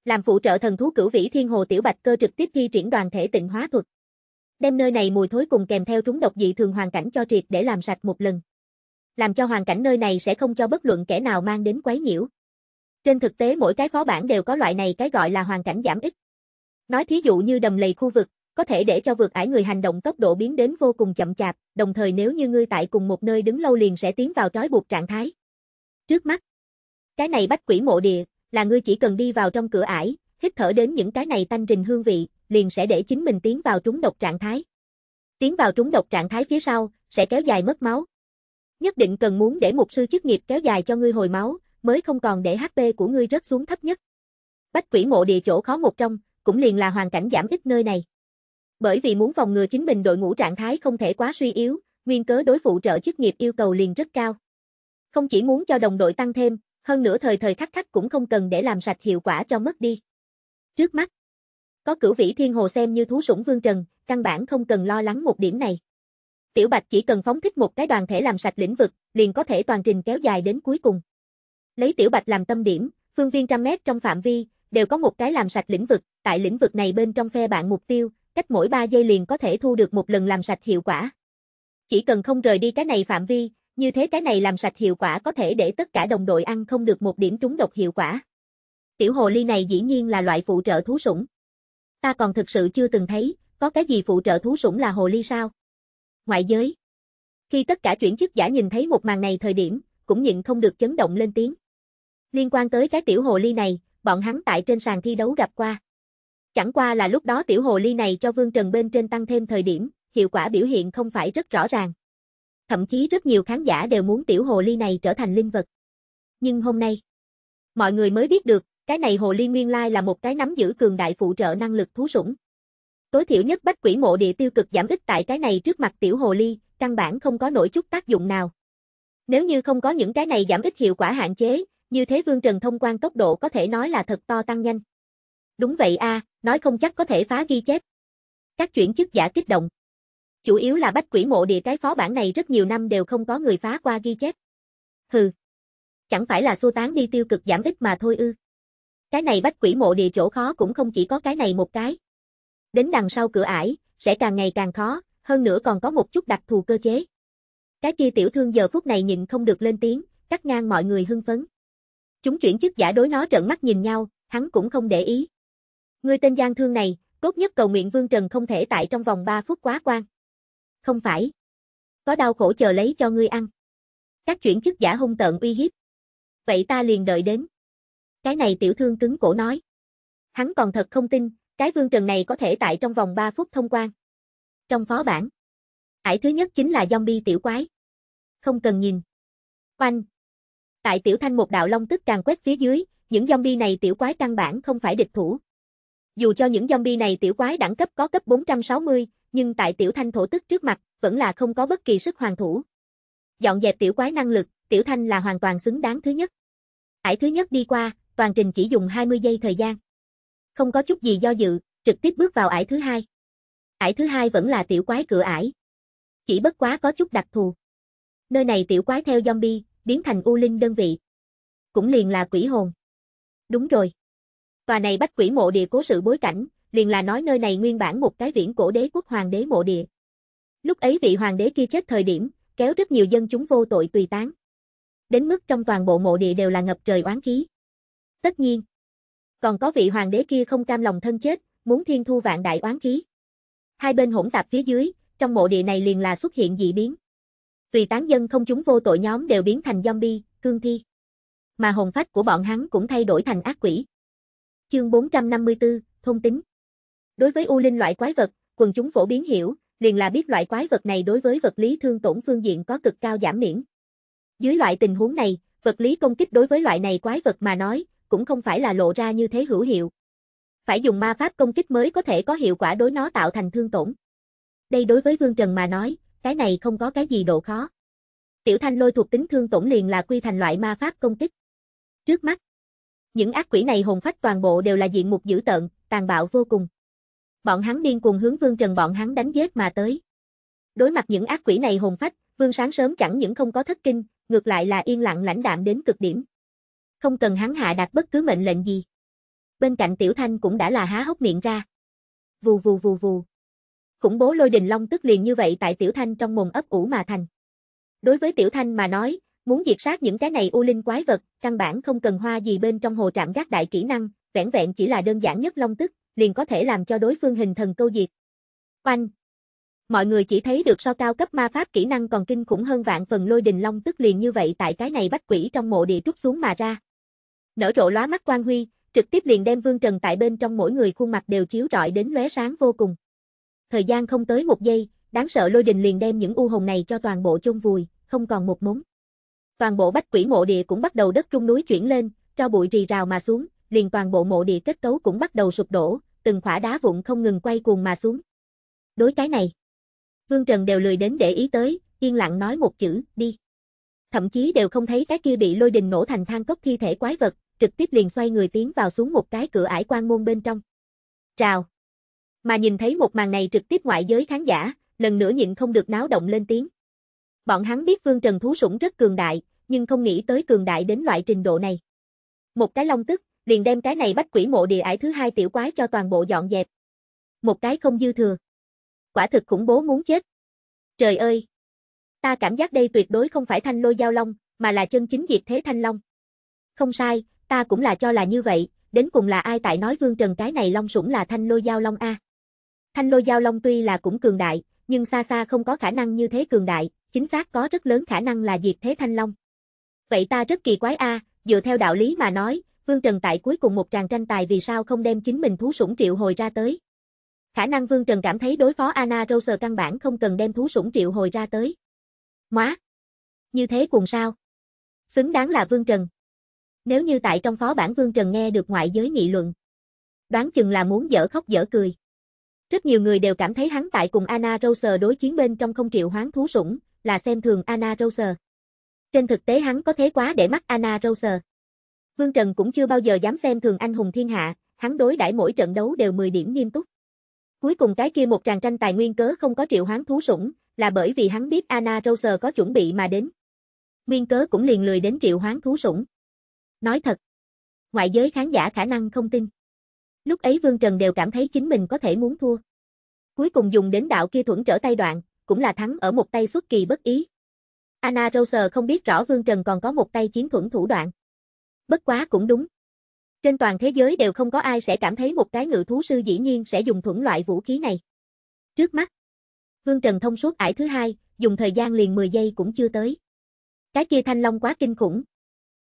Làm phụ trợ thần thú cửu vĩ thiên hồ tiểu bạch cơ trực tiếp thi triển đoàn thể tịnh hóa thuật. Đem nơi này mùi thối cùng kèm theo trúng độc dị thường hoàn cảnh cho triệt để làm sạch một lần. Làm cho hoàn cảnh nơi này sẽ không cho bất luận kẻ nào mang đến quấy nhiễu. Trên thực tế mỗi cái phó bản đều có loại này cái gọi là hoàn cảnh giảm ích. Nói thí dụ như đầm lầy khu vực, có thể để cho vượt ải người hành động tốc độ biến đến vô cùng chậm chạp, đồng thời nếu như ngươi tại cùng một nơi đứng lâu liền sẽ tiến vào trói buộc trạng thái. Trước mắt, cái này bách quỷ mộ địa, là ngươi chỉ cần đi vào trong cửa ải, hít thở đến những cái này tanh rình hương vị, liền sẽ để chính mình tiến vào trúng độc trạng thái. Tiến vào trúng độc trạng thái phía sau, sẽ kéo dài mất máu. Nhất định cần muốn để một sư chức nghiệp kéo dài cho ngươi hồi máu, mới không còn để HP của ngươi rớt xuống thấp nhất. Bách quỷ mộ địa chỗ khó một trong, cũng liền là hoàn cảnh giảm ít nơi này. Bởi vì muốn phòng ngừa chính mình đội ngũ trạng thái không thể quá suy yếu, nguyên cớ đối phụ trợ chức nghiệp yêu cầu liền rất cao. Không chỉ muốn cho đồng đội tăng thêm, hơn nữa thời thời khắc khắc cũng không cần để làm sạch hiệu quả cho mất đi. Trước mắt, có cửu vĩ thiên hồ xem như thú sủng vương trần, căn bản không cần lo lắng một điểm này. Tiểu Bạch chỉ cần phóng thích một cái đoàn thể làm sạch lĩnh vực, liền có thể toàn trình kéo dài đến cuối cùng. Lấy tiểu bạch làm tâm điểm, phương viên trăm mét trong phạm vi, đều có một cái làm sạch lĩnh vực, tại lĩnh vực này bên trong phe bạn mục tiêu, cách mỗi 3 giây liền có thể thu được một lần làm sạch hiệu quả. Chỉ cần không rời đi cái này phạm vi, như thế cái này làm sạch hiệu quả có thể để tất cả đồng đội ăn không được một điểm trúng độc hiệu quả. Tiểu hồ ly này dĩ nhiên là loại phụ trợ thú sủng. Ta còn thực sự chưa từng thấy, có cái gì phụ trợ thú sủng là hồ ly sao? Ngoại giới. Khi tất cả chuyển chức giả nhìn thấy một màn này thời điểm, cũng nhịn không được chấn động lên tiếng. Liên quan tới cái tiểu hồ ly này, bọn hắn tại trên sàn thi đấu gặp qua. Chẳng qua là lúc đó tiểu hồ ly này cho Vương Trần bên trên tăng thêm thời điểm, hiệu quả biểu hiện không phải rất rõ ràng. Thậm chí rất nhiều khán giả đều muốn tiểu hồ ly này trở thành linh vật. Nhưng hôm nay, mọi người mới biết được, cái này hồ ly nguyên lai là một cái nắm giữ cường đại phụ trợ năng lực thú sủng. Tối thiểu nhất bách quỷ mộ địa tiêu cực giảm ít tại cái này trước mặt tiểu hồ ly, căn bản không có nổi chút tác dụng nào. Nếu như không có những cái này giảm ít hiệu quả hạn chế, như thế Vương Trần thông quan tốc độ có thể nói là thật to tăng nhanh. Đúng vậy a, nói không chắc có thể phá ghi chép. Các chuyển chức giả kích động. Chủ yếu là bách quỷ mộ địa cái phó bản này rất nhiều năm đều không có người phá qua ghi chép. Hừ. Chẳng phải là xua tán đi tiêu cực giảm ít mà thôi ư. Cái này bách quỷ mộ địa chỗ khó cũng không chỉ có cái này một cái. Đến đằng sau cửa ải, sẽ càng ngày càng khó, hơn nữa còn có một chút đặc thù cơ chế. Cái kia tiểu thương giờ phút này nhìn không được lên tiếng, cắt ngang mọi người hưng phấn. Chúng chuyển chức giả đối nó trợn mắt nhìn nhau, hắn cũng không để ý. người tên gian thương này, tốt nhất cầu nguyện Vương Trần không thể tại trong vòng 3 phút quá quan. Không phải. Có đau khổ chờ lấy cho ngươi ăn. Các chuyển chức giả hung tợn uy hiếp. Vậy ta liền đợi đến. Cái này tiểu thương cứng cổ nói. Hắn còn thật không tin, cái Vương Trần này có thể tại trong vòng 3 phút thông quan. Trong phó bản. Ải thứ nhất chính là zombie tiểu quái. Không cần nhìn. Oanh, Tại tiểu thanh một đạo long tức càng quét phía dưới, những zombie này tiểu quái căn bản không phải địch thủ. Dù cho những zombie này tiểu quái đẳng cấp có cấp 460, nhưng tại tiểu thanh thổ tức trước mặt, vẫn là không có bất kỳ sức hoàn thủ. Dọn dẹp tiểu quái năng lực, tiểu thanh là hoàn toàn xứng đáng thứ nhất. Ải thứ nhất đi qua, toàn trình chỉ dùng 20 giây thời gian. Không có chút gì do dự, trực tiếp bước vào ải thứ hai. Ải thứ hai vẫn là tiểu quái cửa ải. Chỉ bất quá có chút đặc thù. Nơi này tiểu quái theo zombie, biến thành u linh đơn vị. Cũng liền là quỷ hồn. Đúng rồi. Tòa này bách quỷ mộ địa cố sự bối cảnh, liền là nói nơi này nguyên bản một cái viễn cổ đế quốc hoàng đế mộ địa. Lúc ấy vị hoàng đế kia chết thời điểm, kéo rất nhiều dân chúng vô tội tùy tán. Đến mức trong toàn bộ mộ địa đều là ngập trời oán khí. Tất nhiên, còn có vị hoàng đế kia không cam lòng thân chết, muốn thiên thu vạn đại oán khí. Hai bên hỗn tạp phía dưới, trong mộ địa này liền là xuất hiện dị biến tùy tán dân không chúng vô tội nhóm đều biến thành zombie, cương thi. Mà hồn phách của bọn hắn cũng thay đổi thành ác quỷ. Chương 454, thông tính. Đối với u linh loại quái vật, quần chúng phổ biến hiểu, liền là biết loại quái vật này đối với vật lý thương tổn phương diện có cực cao giảm miễn. Dưới loại tình huống này, vật lý công kích đối với loại này quái vật mà nói, cũng không phải là lộ ra như thế hữu hiệu. Phải dùng ma pháp công kích mới có thể có hiệu quả đối nó tạo thành thương tổn. Đây đối với Vương Trần mà nói, cái này không có cái gì độ khó. Tiểu thanh lôi thuộc tính thương tổn liền là quy thành loại ma pháp công kích. Trước mắt, những ác quỷ này hồn phách toàn bộ đều là diện mục dữ tợn, tàn bạo vô cùng. Bọn hắn điên cuồng hướng Vương Trần bọn hắn đánh giết mà tới. Đối mặt những ác quỷ này hồn phách, Vương sáng sớm chẳng những không có thất kinh, ngược lại là yên lặng lãnh đạm đến cực điểm. Không cần hắn hạ đạt bất cứ mệnh lệnh gì. Bên cạnh Tiểu Thanh cũng đã là há hốc miệng ra. Vù vù vù vù khủng bố lôi đình long tức liền như vậy tại Tiểu Thanh trong mồm ấp ủ mà thành. Đối với Tiểu Thanh mà nói, muốn diệt sát những cái này u linh quái vật, căn bản không cần hoa gì bên trong hồ trạm gác đại kỹ năng, vẻn vẹn chỉ là đơn giản nhất long tức, liền có thể làm cho đối phương hình thần câu diệt. Oanh! Mọi người chỉ thấy được so cao cấp ma pháp kỹ năng còn kinh khủng hơn vạn phần lôi đình long tức liền như vậy tại cái này bách quỷ trong mộ địa trút xuống mà ra. Nở rộ lóa mắt quan huy, trực tiếp liền đem Vương Trần tại bên trong mỗi người khuôn mặt đều chiếu rọi đến lóe sáng vô cùng thời gian không tới một giây, đáng sợ lôi đình liền đem những u hồn này cho toàn bộ chôn vùi, không còn một mống. Toàn bộ bách quỷ mộ địa cũng bắt đầu đất trung núi chuyển lên, cho bụi rì rào mà xuống, liền toàn bộ mộ địa kết cấu cũng bắt đầu sụp đổ, từng khỏa đá vụn không ngừng quay cuồng mà xuống. Đối cái này, Vương Trần đều lười đến để ý tới, yên lặng nói một chữ, đi. Thậm chí đều không thấy cái kia bị lôi đình nổ thành than cốc thi thể quái vật, trực tiếp liền xoay người tiến vào xuống một cái cửa ải quan môn bên trong. Trào. Mà nhìn thấy một màn này trực tiếp ngoại giới khán giả, lần nữa nhịn không được náo động lên tiếng. Bọn hắn biết Vương Trần thú sủng rất cường đại, nhưng không nghĩ tới cường đại đến loại trình độ này. Một cái long tức, liền đem cái này bách quỷ mộ địa ải thứ hai tiểu quái cho toàn bộ dọn dẹp. Một cái không dư thừa. Quả thực khủng bố muốn chết. Trời ơi! Ta cảm giác đây tuyệt đối không phải thanh lôi giao long, mà là chân chính diệt thế thanh long. Không sai, ta cũng là cho là như vậy, đến cùng là ai tại nói Vương Trần cái này long sủng là thanh lôi giao long A. Thanh lôi giao long tuy là cũng cường đại, nhưng xa xa không có khả năng như thế cường đại, chính xác có rất lớn khả năng là diệt thế thanh long. Vậy ta rất kỳ quái a, dựa theo đạo lý mà nói, Vương Trần tại cuối cùng một tràng tranh tài vì sao không đem chính mình thú sủng triệu hồi ra tới. Khả năng Vương Trần cảm thấy đối phó Anna Rose căn bản không cần đem thú sủng triệu hồi ra tới. Móa! Như thế cùng sao? Xứng đáng là Vương Trần. Nếu như tại trong phó bản Vương Trần nghe được ngoại giới nghị luận. Đoán chừng là muốn dở khóc dở cười. Rất nhiều người đều cảm thấy hắn tại cùng Anna Rose đối chiến bên trong không triệu hoán thú sủng, là xem thường Anna Rose. Trên thực tế hắn có thế quá để mắt Anna Rose. Vương Trần cũng chưa bao giờ dám xem thường anh hùng thiên hạ, hắn đối đãi mỗi trận đấu đều 10 điểm nghiêm túc. Cuối cùng cái kia một tràng tranh tài nguyên cớ không có triệu hoán thú sủng, là bởi vì hắn biết Anna Rose có chuẩn bị mà đến. Nguyên cớ cũng liền lười đến triệu hoán thú sủng. Nói thật, ngoại giới khán giả khả năng không tin. Lúc ấy Vương Trần đều cảm thấy chính mình có thể muốn thua. Cuối cùng dùng đến đạo kia thuẫn trở tay đoạn, cũng là thắng ở một tay xuất kỳ bất ý. Anna Roser không biết rõ Vương Trần còn có một tay chiến thuẫn thủ đoạn. Bất quá cũng đúng. Trên toàn thế giới đều không có ai sẽ cảm thấy một cái ngự thú sư dĩ nhiên sẽ dùng thuẫn loại vũ khí này. Trước mắt, Vương Trần thông suốt ải thứ hai, dùng thời gian liền 10 giây cũng chưa tới. Cái kia thanh long quá kinh khủng.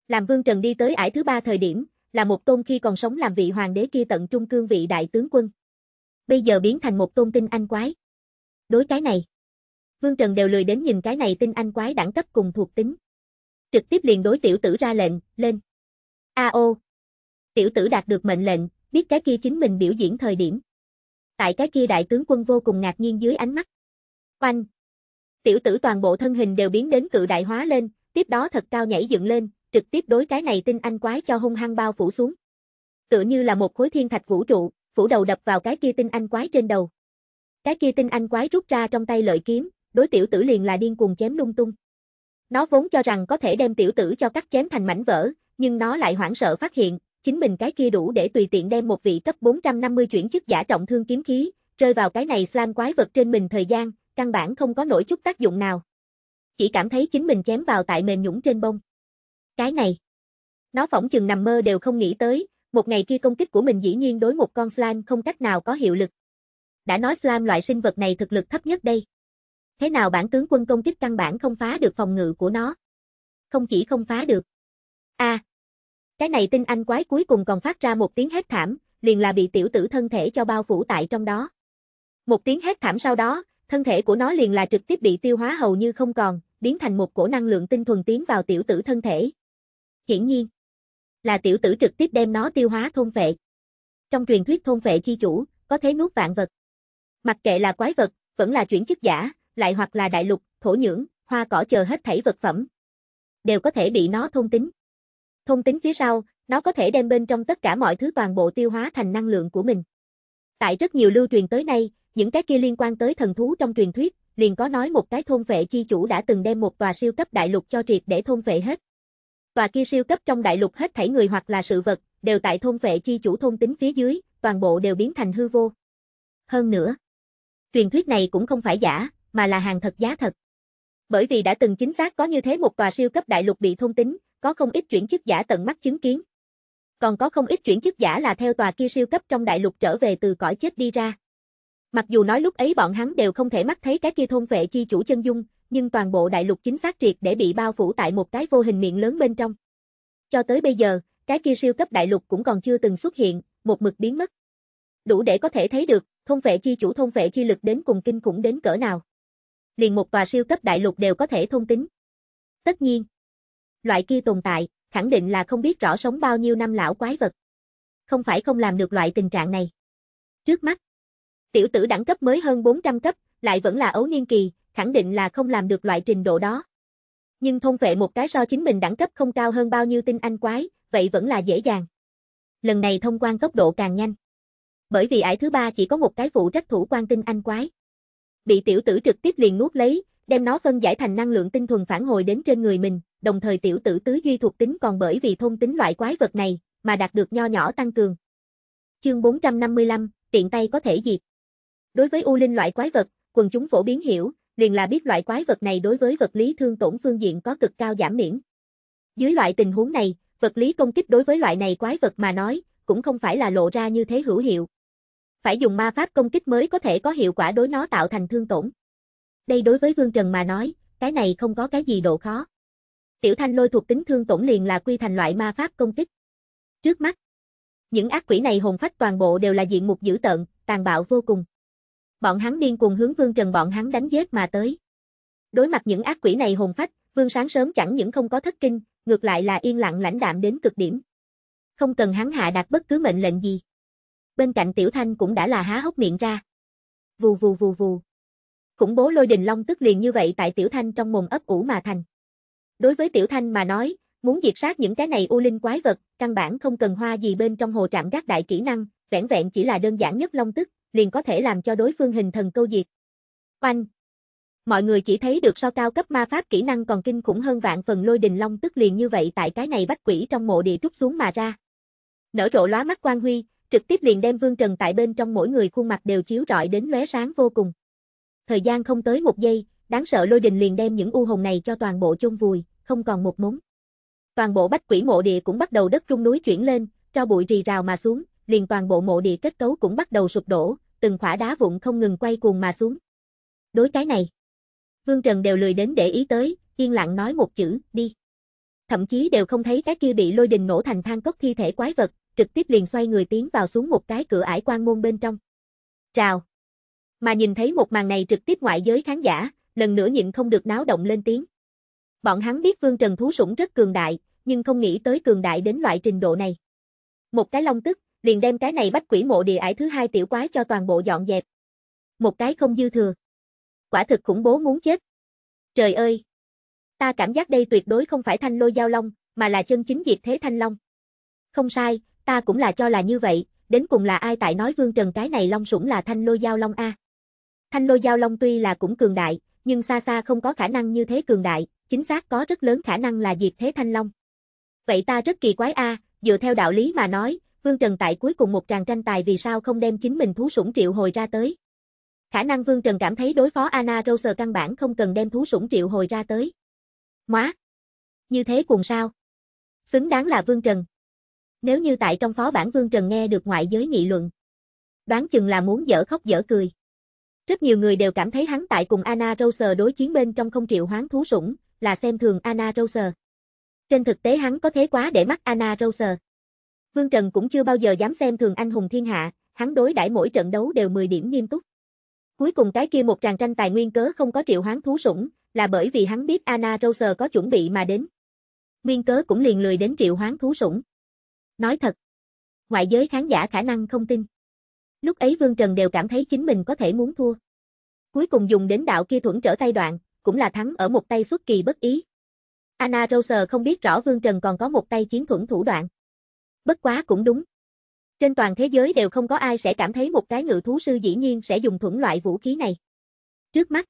Làm Vương Trần đi tới ải thứ ba thời điểm, là một tôn khi còn sống làm vị hoàng đế kia tận trung cương vị đại tướng quân. Bây giờ biến thành một tôn tinh anh quái. Đối cái này, Vương Trần đều lười đến nhìn cái này tinh anh quái đẳng cấp cùng thuộc tính. Trực tiếp liền đối tiểu tử ra lệnh, lên. A o, Tiểu tử đạt được mệnh lệnh, biết cái kia chính mình biểu diễn thời điểm. Tại cái kia đại tướng quân vô cùng ngạc nhiên dưới ánh mắt. Oanh. Tiểu tử toàn bộ thân hình đều biến đến cự đại hóa lên, tiếp đó thật cao nhảy dựng lên, trực tiếp đối cái này tinh anh quái cho hung hăng bao phủ xuống. Tựa như là một khối thiên thạch vũ trụ, phủ đầu đập vào cái kia tinh anh quái trên đầu. Cái kia tinh anh quái rút ra trong tay lợi kiếm, đối tiểu tử liền là điên cuồng chém lung tung. Nó vốn cho rằng có thể đem tiểu tử cho cắt chém thành mảnh vỡ, nhưng nó lại hoảng sợ phát hiện, chính mình cái kia đủ để tùy tiện đem một vị cấp 450 chuyển chức giả trọng thương kiếm khí, rơi vào cái này slam quái vật trên mình thời gian, căn bản không có nổi chút tác dụng nào. Chỉ cảm thấy chính mình chém vào tại mềm nhũng trên bông. Cái này, nó phỏng chừng nằm mơ đều không nghĩ tới, một ngày kia công kích của mình dĩ nhiên đối một con slime không cách nào có hiệu lực. Đã nói slime loại sinh vật này thực lực thấp nhất đây. Thế nào bản tướng quân công kích căn bản không phá được phòng ngự của nó? Không chỉ không phá được. a à, cái này tinh anh quái cuối cùng còn phát ra một tiếng hét thảm, liền là bị tiểu tử thân thể cho bao phủ tại trong đó. Một tiếng hét thảm sau đó, thân thể của nó liền là trực tiếp bị tiêu hóa hầu như không còn, biến thành một cổ năng lượng tinh thuần tiến vào tiểu tử thân thể, Hiển nhiên, là tiểu tử trực tiếp đem nó tiêu hóa thôn vệ. Trong truyền thuyết thôn vệ chi chủ, có thế nuốt vạn vật. Mặc kệ là quái vật, vẫn là chuyển chức giả, lại hoặc là đại lục, thổ nhưỡng, hoa cỏ chờ hết thảy vật phẩm. Đều có thể bị nó thông tính. thông tính phía sau, nó có thể đem bên trong tất cả mọi thứ toàn bộ tiêu hóa thành năng lượng của mình. Tại rất nhiều lưu truyền tới nay, những cái kia liên quan tới thần thú trong truyền thuyết, liền có nói một cái thôn vệ chi chủ đã từng đem một tòa siêu cấp đại lục cho triệt để thôn vệ hết. Tòa kia siêu cấp trong đại lục hết thảy người hoặc là sự vật, đều tại thôn vệ chi chủ thôn tính phía dưới, toàn bộ đều biến thành hư vô. Hơn nữa, truyền thuyết này cũng không phải giả, mà là hàng thật giá thật. Bởi vì đã từng chính xác có như thế một tòa siêu cấp đại lục bị thôn tính, có không ít chuyển chức giả tận mắt chứng kiến. Còn có không ít chuyển chức giả là theo tòa kia siêu cấp trong đại lục trở về từ cõi chết đi ra. Mặc dù nói lúc ấy bọn hắn đều không thể mắt thấy cái kia thôn vệ chi chủ chân dung, nhưng toàn bộ đại lục chính xác triệt để bị bao phủ tại một cái vô hình miệng lớn bên trong. Cho tới bây giờ, cái kia siêu cấp đại lục cũng còn chưa từng xuất hiện, một mực biến mất. Đủ để có thể thấy được, thông vệ chi chủ thông vệ chi lực đến cùng kinh khủng đến cỡ nào. Liền một tòa siêu cấp đại lục đều có thể thông tính. Tất nhiên, loại kia tồn tại, khẳng định là không biết rõ sống bao nhiêu năm lão quái vật. Không phải không làm được loại tình trạng này. Trước mắt, tiểu tử đẳng cấp mới hơn 400 cấp, lại vẫn là ấu niên kỳ, khẳng định là không làm được loại trình độ đó. Nhưng thông vệ một cái so chính mình đẳng cấp không cao hơn bao nhiêu tinh anh quái, vậy vẫn là dễ dàng. Lần này thông quan tốc độ càng nhanh. Bởi vì ải thứ ba chỉ có một cái phụ trách thủ quan tinh anh quái. Bị tiểu tử trực tiếp liền nuốt lấy, đem nó phân giải thành năng lượng tinh thuần phản hồi đến trên người mình, đồng thời tiểu tử tứ duy thuộc tính còn bởi vì thông tính loại quái vật này, mà đạt được nho nhỏ tăng cường. Chương 455, tiện tay có thể diệt. Đối với U Linh loại quái vật, quần chúng phổ biến hiểu, liền là biết loại quái vật này đối với vật lý thương tổn phương diện có cực cao giảm miễn. Dưới loại tình huống này, vật lý công kích đối với loại này quái vật mà nói, cũng không phải là lộ ra như thế hữu hiệu. Phải dùng ma pháp công kích mới có thể có hiệu quả đối nó tạo thành thương tổn. Đây đối với Vương Trần mà nói, cái này không có cái gì độ khó. Tiểu Thanh lôi thuộc tính thương tổn liền là quy thành loại ma pháp công kích. Trước mắt, những ác quỷ này hồn phách toàn bộ đều là diện mục dữ tợn, tàn bạo vô cùng bọn hắn điên cuồng hướng Vương Trần bọn hắn đánh giết mà tới. Đối mặt những ác quỷ này hồn phách, Vương sáng sớm chẳng những không có thất kinh, ngược lại là yên lặng lãnh đạm đến cực điểm. Không cần hắn hạ đạt bất cứ mệnh lệnh gì. Bên cạnh Tiểu Thanh cũng đã là há hốc miệng ra. Vù vù vù vù. Khủng bố lôi đình long tức liền như vậy tại Tiểu Thanh trong mồm ấp ủ mà thành. Đối với Tiểu Thanh mà nói, muốn diệt sát những cái này u linh quái vật, căn bản không cần hoa gì bên trong hồ trạm gác đại kỹ năng, vẻn vẹn chỉ là đơn giản nhất long tức, liền có thể làm cho đối phương hình thần câu diệt. Oanh! Mọi người chỉ thấy được so cao cấp ma pháp kỹ năng còn kinh khủng hơn vạn phần lôi đình long tức liền như vậy tại cái này bách quỷ trong mộ địa trút xuống mà ra. Nở rộ lóa mắt quan huy, trực tiếp liền đem Vương Trần tại bên trong mỗi người khuôn mặt đều chiếu rọi đến lóe sáng vô cùng. Thời gian không tới một giây, đáng sợ lôi đình liền đem những u hồn này cho toàn bộ chôn vùi, không còn một mống. Toàn bộ bách quỷ mộ địa cũng bắt đầu đất rung núi chuyển lên, cho bụi rì rào mà xuống, liền toàn bộ mộ địa kết cấu cũng bắt đầu sụp đổ, từng khỏa đá vụn không ngừng quay cuồng mà xuống. Đối cái này, Vương Trần đều lười đến để ý tới, yên lặng nói một chữ, đi. Thậm chí đều không thấy cái kia bị lôi đình nổ thành than cốc thi thể quái vật, trực tiếp liền xoay người tiến vào xuống một cái cửa ải quan môn bên trong. Trào. Mà nhìn thấy một màn này trực tiếp ngoại giới khán giả, lần nữa nhịn không được náo động lên tiếng. Bọn hắn biết Vương Trần thú sủng rất cường đại, nhưng không nghĩ tới cường đại đến loại trình độ này. Một cái long tức, liền đem cái này bách quỷ mộ địa ải thứ hai tiểu quái cho toàn bộ dọn dẹp. Một cái không dư thừa. Quả thực khủng bố muốn chết. Trời ơi! Ta cảm giác đây tuyệt đối không phải thanh lôi giao long, mà là chân chính diệt thế thanh long. Không sai, ta cũng là cho là như vậy, đến cùng là ai tại nói vương trần cái này long sủng là thanh lôi giao long A. Thanh lôi giao long tuy là cũng cường đại, nhưng xa xa không có khả năng như thế cường đại, chính xác có rất lớn khả năng là diệt thế thanh long. Vậy ta rất kỳ quái A, dựa theo đạo lý mà nói, Vương Trần tại cuối cùng một tràng tranh tài vì sao không đem chính mình thú sủng triệu hồi ra tới. Khả năng Vương Trần cảm thấy đối phó Anna Rose căn bản không cần đem thú sủng triệu hồi ra tới. Móa! Như thế cùng sao? Xứng đáng là Vương Trần. Nếu như tại trong phó bản Vương Trần nghe được ngoại giới nghị luận. Đoán chừng là muốn dở khóc dở cười. Rất nhiều người đều cảm thấy hắn tại cùng Anna Rose đối chiến bên trong không triệu hoán thú sủng, là xem thường Anna Rose. Trên thực tế hắn có thế quá để mắt Anna Rose. Vương Trần cũng chưa bao giờ dám xem thường anh hùng thiên hạ, hắn đối đãi mỗi trận đấu đều 10 điểm nghiêm túc. Cuối cùng cái kia một tràng tranh tài nguyên cớ không có triệu hoán thú sủng, là bởi vì hắn biết Anna Roser có chuẩn bị mà đến. Nguyên cớ cũng liền lười đến triệu hoán thú sủng. Nói thật, ngoại giới khán giả khả năng không tin. Lúc ấy Vương Trần đều cảm thấy chính mình có thể muốn thua. Cuối cùng dùng đến đạo kia thuẫn trở tay đoạn, cũng là thắng ở một tay xuất kỳ bất ý. Anna Roser không biết rõ Vương Trần còn có một tay chiến thuẫn thủ đoạn bất quá cũng đúng. Trên toàn thế giới đều không có ai sẽ cảm thấy một cái ngự thú sư dĩ nhiên sẽ dùng thuẫn loại vũ khí này. Trước mắt,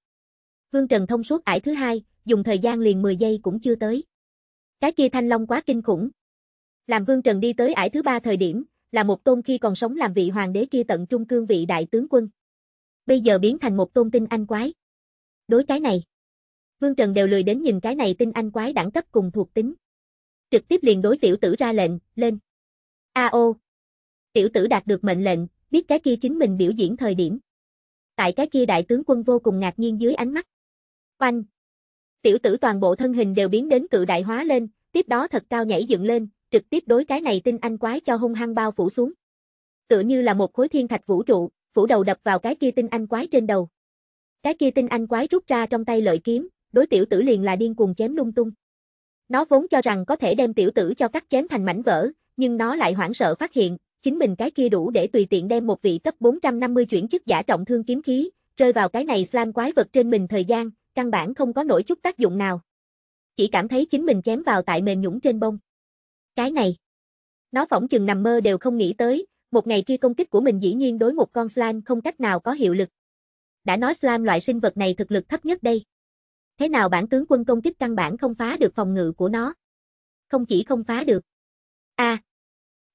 Vương Trần thông suốt ải thứ hai, dùng thời gian liền 10 giây cũng chưa tới. Cái kia thanh long quá kinh khủng. Làm Vương Trần đi tới ải thứ ba thời điểm, là một tôn khi còn sống làm vị hoàng đế kia tận trung cương vị đại tướng quân. Bây giờ biến thành một tôn tinh anh quái. Đối cái này, Vương Trần đều lười đến nhìn cái này tinh anh quái đẳng cấp cùng thuộc tính. Trực tiếp liền đối tiểu tử ra lệnh, lên. A ô. Tiểu tử đạt được mệnh lệnh, biết cái kia chính mình biểu diễn thời điểm. Tại cái kia đại tướng quân vô cùng ngạc nhiên dưới ánh mắt. Oanh. Tiểu tử toàn bộ thân hình đều biến đến cự đại hóa lên, tiếp đó thật cao nhảy dựng lên, trực tiếp đối cái này tinh anh quái cho hung hăng bao phủ xuống. Tựa như là một khối thiên thạch vũ trụ, phủ đầu đập vào cái kia tinh anh quái trên đầu. Cái kia tinh anh quái rút ra trong tay lợi kiếm, đối tiểu tử liền là điên cuồng chém lung tung. Nó vốn cho rằng có thể đem tiểu tử cho cắt chém thành mảnh vỡ, nhưng nó lại hoảng sợ phát hiện, chính mình cái kia đủ để tùy tiện đem một vị cấp 450 chuyển chức giả trọng thương kiếm khí, rơi vào cái này slam quái vật trên mình thời gian, căn bản không có nổi chút tác dụng nào. Chỉ cảm thấy chính mình chém vào tại mềm nhũng trên bông. Cái này, nó phỏng chừng nằm mơ đều không nghĩ tới, một ngày kia công kích của mình dĩ nhiên đối một con slime không cách nào có hiệu lực. Đã nói slime loại sinh vật này thực lực thấp nhất đây. Thế nào bản tướng quân công kích căn bản không phá được phòng ngự của nó? Không chỉ không phá được, A. À,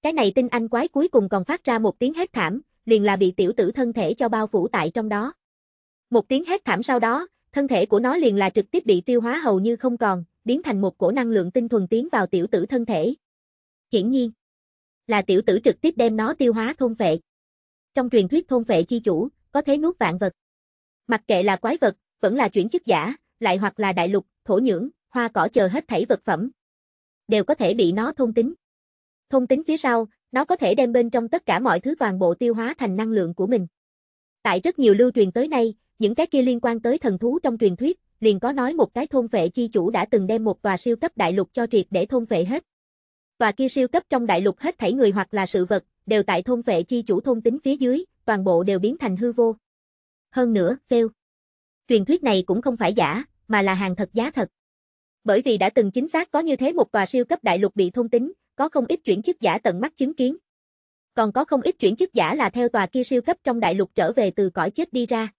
cái này tinh anh quái cuối cùng còn phát ra một tiếng hét thảm, liền là bị tiểu tử thân thể cho bao phủ tại trong đó. Một tiếng hét thảm sau đó, thân thể của nó liền là trực tiếp bị tiêu hóa hầu như không còn, biến thành một cổ năng lượng tinh thuần tiến vào tiểu tử thân thể. Hiển nhiên, là tiểu tử trực tiếp đem nó tiêu hóa thôn vệ. Trong truyền thuyết thôn vệ chi chủ, có thế nuốt vạn vật. Mặc kệ là quái vật, vẫn là chuyển chức giả, lại hoặc là đại lục, thổ nhưỡng, hoa cỏ chờ hết thảy vật phẩm, đều có thể bị nó thôn tính. Thông tính phía sau, nó có thể đem bên trong tất cả mọi thứ toàn bộ tiêu hóa thành năng lượng của mình. Tại rất nhiều lưu truyền tới nay, những cái kia liên quan tới thần thú trong truyền thuyết, liền có nói một cái thôn vệ chi chủ đã từng đem một tòa siêu cấp đại lục cho triệt để thôn vệ hết. Tòa kia siêu cấp trong đại lục hết thảy người hoặc là sự vật, đều tại thôn vệ chi chủ thông tính phía dưới, toàn bộ đều biến thành hư vô. Hơn nữa, phêu. Truyền thuyết này cũng không phải giả, mà là hàng thật giá thật. Bởi vì đã từng chính xác có như thế một tòa siêu cấp đại lục bị thông tính, có không ít chuyển chức giả tận mắt chứng kiến. Còn có không ít chuyển chức giả là theo tòa kia siêu cấp trong đại lục trở về từ cõi chết đi ra.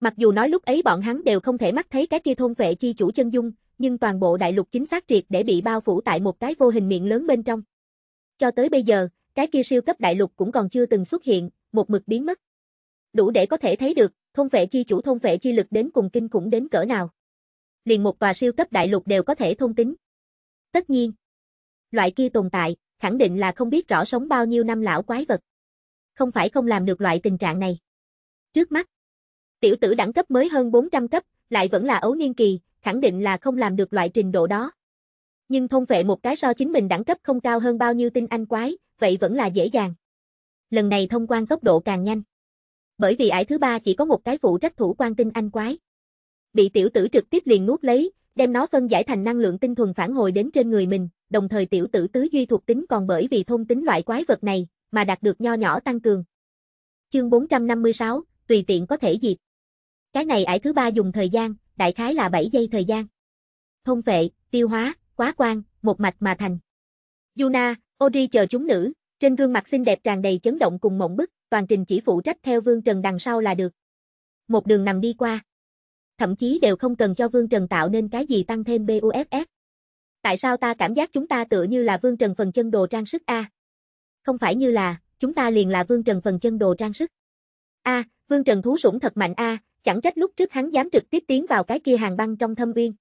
Mặc dù nói lúc ấy bọn hắn đều không thể mắt thấy cái kia thôn vệ chi chủ chân dung, nhưng toàn bộ đại lục chính xác triệt để bị bao phủ tại một cái vô hình miệng lớn bên trong. Cho tới bây giờ, cái kia siêu cấp đại lục cũng còn chưa từng xuất hiện, một mực biến mất. Đủ để có thể thấy được, thôn vệ chi chủ thôn vệ chi lực đến cùng kinh khủng đến cỡ nào. Liền một tòa siêu cấp đại lục đều có thể thông tính. Tất nhiên, loại kia tồn tại, khẳng định là không biết rõ sống bao nhiêu năm lão quái vật. Không phải không làm được loại tình trạng này. Trước mắt, tiểu tử đẳng cấp mới hơn 400 cấp, lại vẫn là ấu niên kỳ, khẳng định là không làm được loại trình độ đó. Nhưng thông vệ một cái so chính mình đẳng cấp không cao hơn bao nhiêu tinh anh quái, vậy vẫn là dễ dàng. Lần này thông quan tốc độ càng nhanh. Bởi vì ải thứ ba chỉ có một cái phụ trách thủ quan tinh anh quái. Bị tiểu tử trực tiếp liền nuốt lấy, đem nó phân giải thành năng lượng tinh thuần phản hồi đến trên người mình, đồng thời tiểu tử tứ duy thuộc tính còn bởi vì thông tính loại quái vật này, mà đạt được nho nhỏ tăng cường. Chương 456, tùy tiện có thể diệt. Cái này ải thứ ba dùng thời gian, đại khái là 7 giây thời gian. Thông vệ, tiêu hóa, quá quan, một mạch mà thành. Yuna, Ori chờ chúng nữ, trên gương mặt xinh đẹp tràn đầy chấn động cùng mộng bức, toàn trình chỉ phụ trách theo Vương Trần đằng sau là được. Một đường nằm đi qua. Thậm chí đều không cần cho Vương Trần tạo nên cái gì tăng thêm BUFF. Tại sao ta cảm giác chúng ta tựa như là Vương Trần phần chân đồ trang sức a? Không phải như là, chúng ta liền là Vương Trần phần chân đồ trang sức. A, Vương Trần thú sủng thật mạnh a, chẳng trách lúc trước hắn dám trực tiếp tiến vào cái kia hàng băng trong thâm viên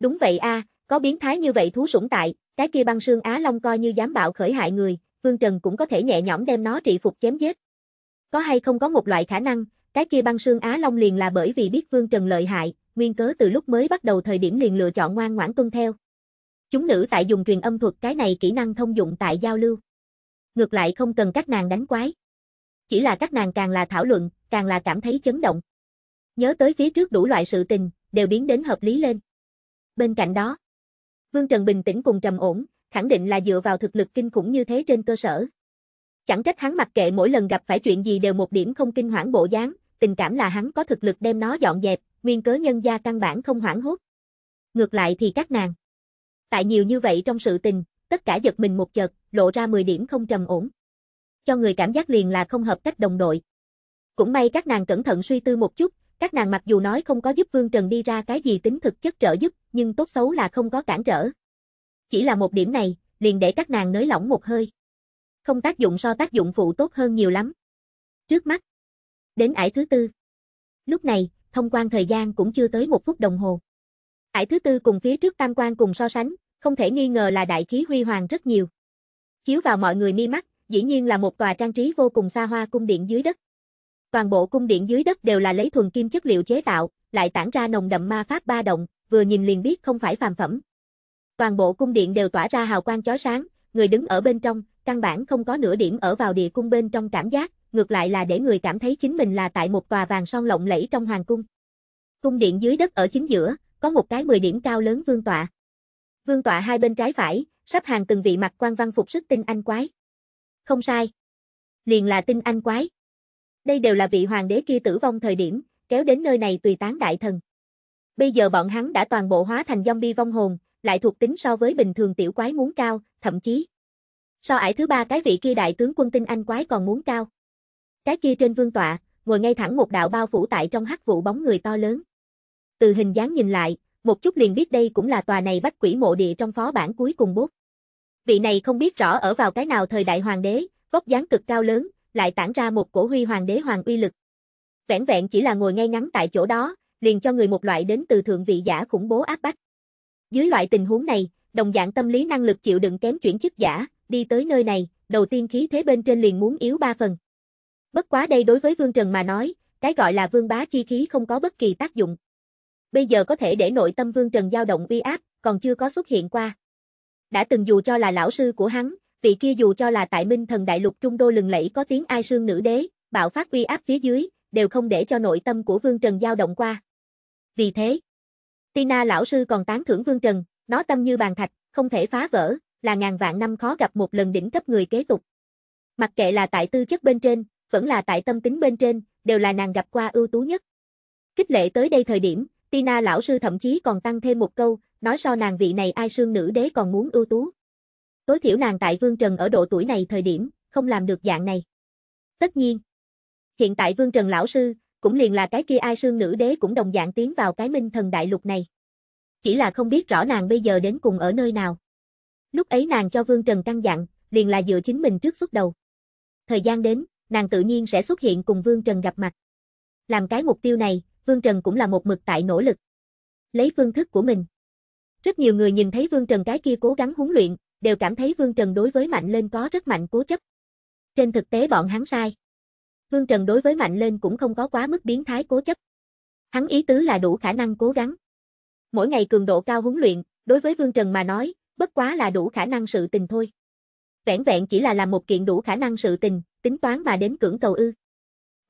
Đúng vậy a, có biến thái như vậy thú sủng tại, cái kia băng xương Á Long coi như dám bạo khởi hại người, Vương Trần cũng có thể nhẹ nhõm đem nó trị phục chém giết. Có hay không có một loại khả năng, cái kia băng xương Á Long liền là bởi vì biết Vương Trần lợi hại, nguyên cớ từ lúc mới bắt đầu thời điểm liền lựa chọn ngoan ngoãn tuân theo, Chúng nữ tại dùng truyền âm thuật cái này kỹ năng thông dụng tại giao lưu. Ngược lại không cần các nàng đánh quái. Chỉ là các nàng càng là thảo luận, càng là cảm thấy chấn động. Nhớ tới phía trước đủ loại sự tình, đều biến đến hợp lý lên. Bên cạnh đó, Vương Trần bình tĩnh cùng trầm ổn, khẳng định là dựa vào thực lực kinh khủng như thế trên cơ sở. Chẳng trách hắn mặc kệ mỗi lần gặp phải chuyện gì đều một điểm không kinh hoảng bộ dáng, tình cảm là hắn có thực lực đem nó dọn dẹp, nguyên cớ nhân gia căn bản không hoảng hốt. Ngược lại thì các nàng Tại nhiều như vậy trong sự tình, tất cả giật mình một chợt, lộ ra 10 điểm không trầm ổn. Cho người cảm giác liền là không hợp cách đồng đội. Cũng may các nàng cẩn thận suy tư một chút, các nàng mặc dù nói không có giúp Vương Trần đi ra cái gì tính thực chất trợ giúp, nhưng tốt xấu là không có cản trở. Chỉ là một điểm này, liền để các nàng nới lỏng một hơi. Không tác dụng so tác dụng phụ tốt hơn nhiều lắm. Trước mắt. Đến ải thứ tư. Lúc này, thông quan thời gian cũng chưa tới một phút đồng hồ. Ải thứ tư cùng phía trước tam quan cùng so sánh, không thể nghi ngờ là đại khí huy hoàng rất nhiều. Chiếu vào mọi người mi mắt, dĩ nhiên là một tòa trang trí vô cùng xa hoa cung điện dưới đất. Toàn bộ cung điện dưới đất đều là lấy thuần kim chất liệu chế tạo, lại tản ra nồng đậm ma pháp ba động, vừa nhìn liền biết không phải phàm phẩm. Toàn bộ cung điện đều tỏa ra hào quang chói sáng, người đứng ở bên trong, căn bản không có nửa điểm ở vào địa cung bên trong cảm giác, ngược lại là để người cảm thấy chính mình là tại một tòa vàng son lộng lẫy trong hoàng cung. Cung điện dưới đất ở chính giữa, có một cái 10 điểm cao lớn vương tọa. Vương tọa hai bên trái phải, sắp hàng từng vị mặt quan văn phục sức tinh anh quái. Không sai. Liền là tinh anh quái. Đây đều là vị hoàng đế kia tử vong thời điểm, kéo đến nơi này tùy tán đại thần. Bây giờ bọn hắn đã toàn bộ hóa thành zombie vong hồn, lại thuộc tính so với bình thường tiểu quái muốn cao, thậm chí. So ải thứ ba cái vị kia đại tướng quân tinh anh quái còn muốn cao. Cái kia trên vương tọa, ngồi ngay thẳng một đạo bao phủ tại trong hắc vụ bóng người to lớn từ hình dáng nhìn lại, một chút liền biết đây cũng là tòa này bách quỷ mộ địa trong phó bản cuối cùng bốt. Vị này không biết rõ ở vào cái nào thời đại hoàng đế, vóc dáng cực cao lớn, lại tản ra một cổ huy hoàng đế hoàng uy lực. Vẹn vẹn chỉ là ngồi ngay ngắn tại chỗ đó, liền cho người một loại đến từ thượng vị giả khủng bố áp bách. Dưới loại tình huống này, đồng dạng tâm lý năng lực chịu đựng kém chuyển chức giả, đi tới nơi này, đầu tiên khí thế bên trên liền muốn yếu ba phần. Bất quá đây đối với Vương Trần mà nói, cái gọi là vương bá chi khí không có bất kỳ tác dụng bây giờ có thể để nội tâm Vương Trần dao động uy áp, còn chưa có xuất hiện qua. Đã từng dù cho là lão sư của hắn, vị kia dù cho là tại Minh Thần Đại Lục Trung Đô lừng lẫy có tiếng ai sương nữ đế, bạo phát uy áp phía dưới, đều không để cho nội tâm của Vương Trần dao động qua. Vì thế, Tina lão sư còn tán thưởng Vương Trần, nó tâm như bàn thạch, không thể phá vỡ, là ngàn vạn năm khó gặp một lần đỉnh cấp người kế tục. Mặc kệ là tại tư chất bên trên, vẫn là tại tâm tính bên trên, đều là nàng gặp qua ưu tú nhất. Kích lệ tới đây thời điểm, Tina lão sư thậm chí còn tăng thêm một câu, nói so nàng vị này ai sương nữ đế còn muốn ưu tú. Tối thiểu nàng tại Vương Trần ở độ tuổi này thời điểm, không làm được dạng này. Tất nhiên, hiện tại Vương Trần lão sư, cũng liền là cái kia ai sương nữ đế cũng đồng dạng tiến vào cái minh thần đại lục này. Chỉ là không biết rõ nàng bây giờ đến cùng ở nơi nào. Lúc ấy nàng cho Vương Trần căn dặn, liền là dựa chính mình trước xuất đầu. Thời gian đến, nàng tự nhiên sẽ xuất hiện cùng Vương Trần gặp mặt. Làm cái mục tiêu này, Vương Trần cũng là một mực tại nỗ lực. Lấy phương thức của mình. Rất nhiều người nhìn thấy Vương Trần cái kia cố gắng huấn luyện, đều cảm thấy Vương Trần đối với mạnh lên có rất mạnh cố chấp. Trên thực tế bọn hắn sai. Vương Trần đối với mạnh lên cũng không có quá mức biến thái cố chấp. Hắn ý tứ là đủ khả năng cố gắng. Mỗi ngày cường độ cao huấn luyện, đối với Vương Trần mà nói, bất quá là đủ khả năng sự tình thôi. Vẹn vẹn chỉ là làm một kiện đủ khả năng sự tình, tính toán mà đến cưỡng cầu ư.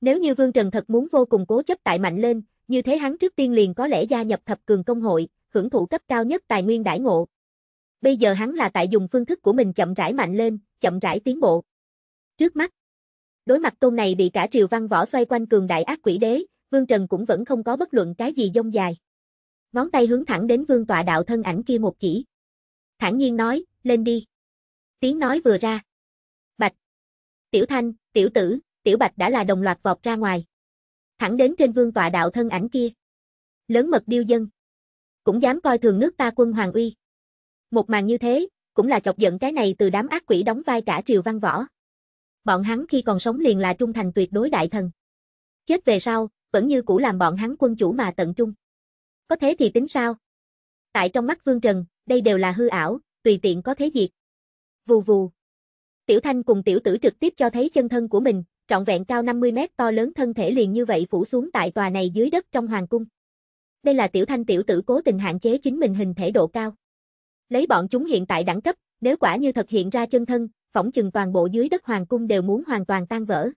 Nếu như Vương Trần thật muốn vô cùng cố chấp tại mạnh lên, như thế hắn trước tiên liền có lẽ gia nhập thập cường công hội, hưởng thụ cấp cao nhất tài nguyên đãi ngộ. Bây giờ hắn là tại dùng phương thức của mình chậm rãi mạnh lên, chậm rãi tiến bộ. Trước mắt, đối mặt tôn này bị cả triều văn võ xoay quanh cường đại ác quỷ đế, Vương Trần cũng vẫn không có bất luận cái gì dông dài. Ngón tay hướng thẳng đến vương tọa đạo thân ảnh kia một chỉ. Thản nhiên nói, lên đi. Tiếng nói vừa ra. Bạch. Tiểu thanh, tiểu tử, tiểu bạch đã là đồng loạt vọt ra ngoài. Thẳng đến trên vương tọa đạo thân ảnh kia. Lớn mật điêu dân. Cũng dám coi thường nước ta quân hoàng uy. Một màn như thế, cũng là chọc giận cái này từ đám ác quỷ đóng vai cả triều văn võ. Bọn hắn khi còn sống liền là trung thành tuyệt đối đại thần. Chết về sau, vẫn như cũ làm bọn hắn quân chủ mà tận trung. Có thế thì tính sao? Tại trong mắt Vương Trần, đây đều là hư ảo, tùy tiện có thế diệt. Vù vù. Tiểu Thanh cùng tiểu tử trực tiếp cho thấy chân thân của mình, trọn vẹn cao 50 mét to lớn thân thể liền như vậy phủ xuống tại tòa này dưới đất trong hoàng cung. Đây là tiểu thanh tiểu tử cố tình hạn chế chính mình hình thể độ cao. Lấy bọn chúng hiện tại đẳng cấp, nếu quả như thực hiện ra chân thân, phỏng chừng toàn bộ dưới đất hoàng cung đều muốn hoàn toàn tan vỡ.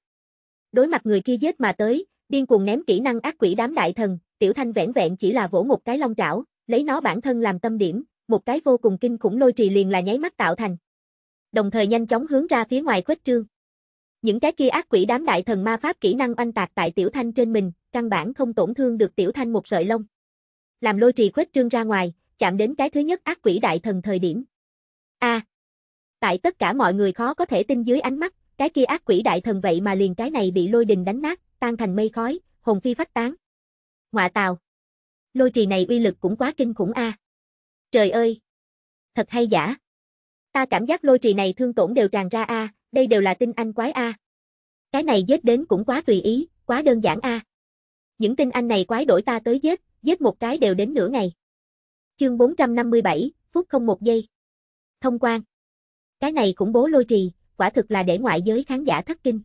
Đối mặt người kia giết mà tới, điên cuồng ném kỹ năng ác quỷ đám đại thần, tiểu thanh vẻn vẹn chỉ là vỗ một cái long trảo, lấy nó bản thân làm tâm điểm, một cái vô cùng kinh khủng lôi trì liền là nháy mắt tạo thành. Đồng thời nhanh chóng hướng ra phía ngoài khuếch trương. Những cái kia ác quỷ đám đại thần ma pháp kỹ năng oanh tạc tại Tiểu Thanh trên mình, căn bản không tổn thương được Tiểu Thanh một sợi lông. Làm lôi trì khuếch trương ra ngoài, chạm đến cái thứ nhất ác quỷ đại thần thời điểm. A. À, tại tất cả mọi người khó có thể tin dưới ánh mắt, cái kia ác quỷ đại thần vậy mà liền cái này bị lôi đình đánh nát, tan thành mây khói, hồn phi phách tán. Ngoạ tào. Lôi trì này uy lực cũng quá kinh khủng a. À. Trời ơi. Thật hay giả. Ta cảm giác lôi trì này thương tổn đều tràn ra a, à, đây đều là tinh anh quái A. Cái này giết đến cũng quá tùy ý, quá đơn giản A. Những tinh anh này quái đổi ta tới giết, giết một cái đều đến nửa ngày. Chương 457, phút không một giây. Thông quan. Cái này cũng bố lôi trì, quả thực là để ngoại giới khán giả thất kinh.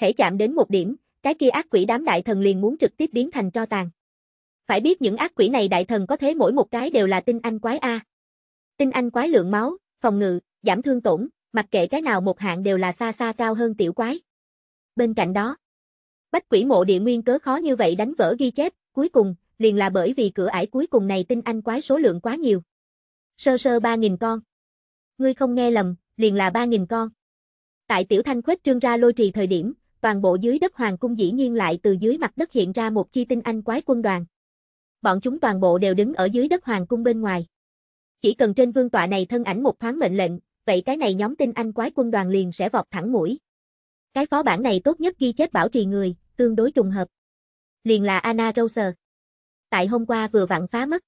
Hễ chạm đến một điểm, cái kia ác quỷ đám đại thần liền muốn trực tiếp biến thành tro tàn. Phải biết những ác quỷ này đại thần có thế mỗi một cái đều là tinh anh quái A. Tinh anh quái lượng máu, phòng ngự, giảm thương tổn, Mặc kệ cái nào một hạng đều là xa xa cao hơn tiểu quái. Bên cạnh đó, Bách quỷ mộ địa nguyên cớ khó như vậy đánh vỡ ghi chép, cuối cùng, liền là bởi vì cửa ải cuối cùng này tinh anh quái số lượng quá nhiều. Sơ sơ 3.000 con. Ngươi không nghe lầm, liền là 3.000 con. Tại tiểu thanh khuếch trương ra lôi trì thời điểm, toàn bộ dưới đất hoàng cung dĩ nhiên lại từ dưới mặt đất hiện ra một chi tinh anh quái quân đoàn. Bọn chúng toàn bộ đều đứng ở dưới đất hoàng cung bên ngoài. Chỉ cần trên vương tọa này thân ảnh một thoáng mệnh lệnh, vậy cái này nhóm tinh anh quái quân đoàn liền sẽ vọt thẳng mũi. Cái phó bản này tốt nhất ghi chết bảo trì người, tương đối trùng hợp. Liền là Anna Roser. Tại hôm qua vừa vặn phá mất.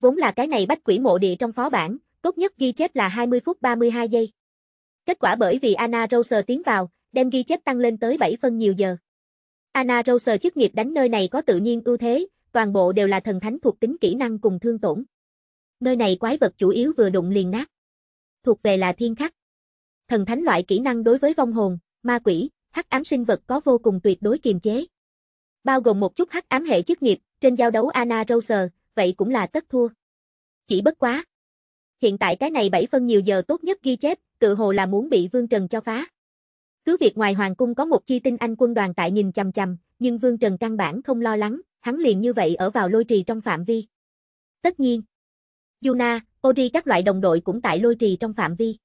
Vốn là cái này bách quỷ mộ địa trong phó bản, tốt nhất ghi chép là 20 phút 32 giây. Kết quả bởi vì Anna Roser tiến vào, đem ghi chép tăng lên tới 7 phân nhiều giờ. Anna Roser chức nghiệp đánh nơi này có tự nhiên ưu thế, toàn bộ đều là thần thánh thuộc tính kỹ năng cùng thương tổn. Nơi này quái vật chủ yếu vừa đụng liền nát thuộc về là thiên khắc. Thần thánh loại kỹ năng đối với vong hồn, ma quỷ, hắc ám sinh vật có vô cùng tuyệt đối kiềm chế. Bao gồm một chút hắc ám hệ chức nghiệp, trên giao đấu Anna Roser, vậy cũng là tất thua. Chỉ bất quá. Hiện tại cái này 7 phân nhiều giờ tốt nhất ghi chép, tự hồ là muốn bị Vương Trần cho phá. Cứ việc ngoài hoàng cung có một chi tinh anh quân đoàn tại nhìn chằm chằm, nhưng Vương Trần căn bản không lo lắng, hắn liền như vậy ở vào lôi trì trong phạm vi. Tất nhiên, Yuna, Ori các loại đồng đội cũng tại lôi trì trong phạm vi.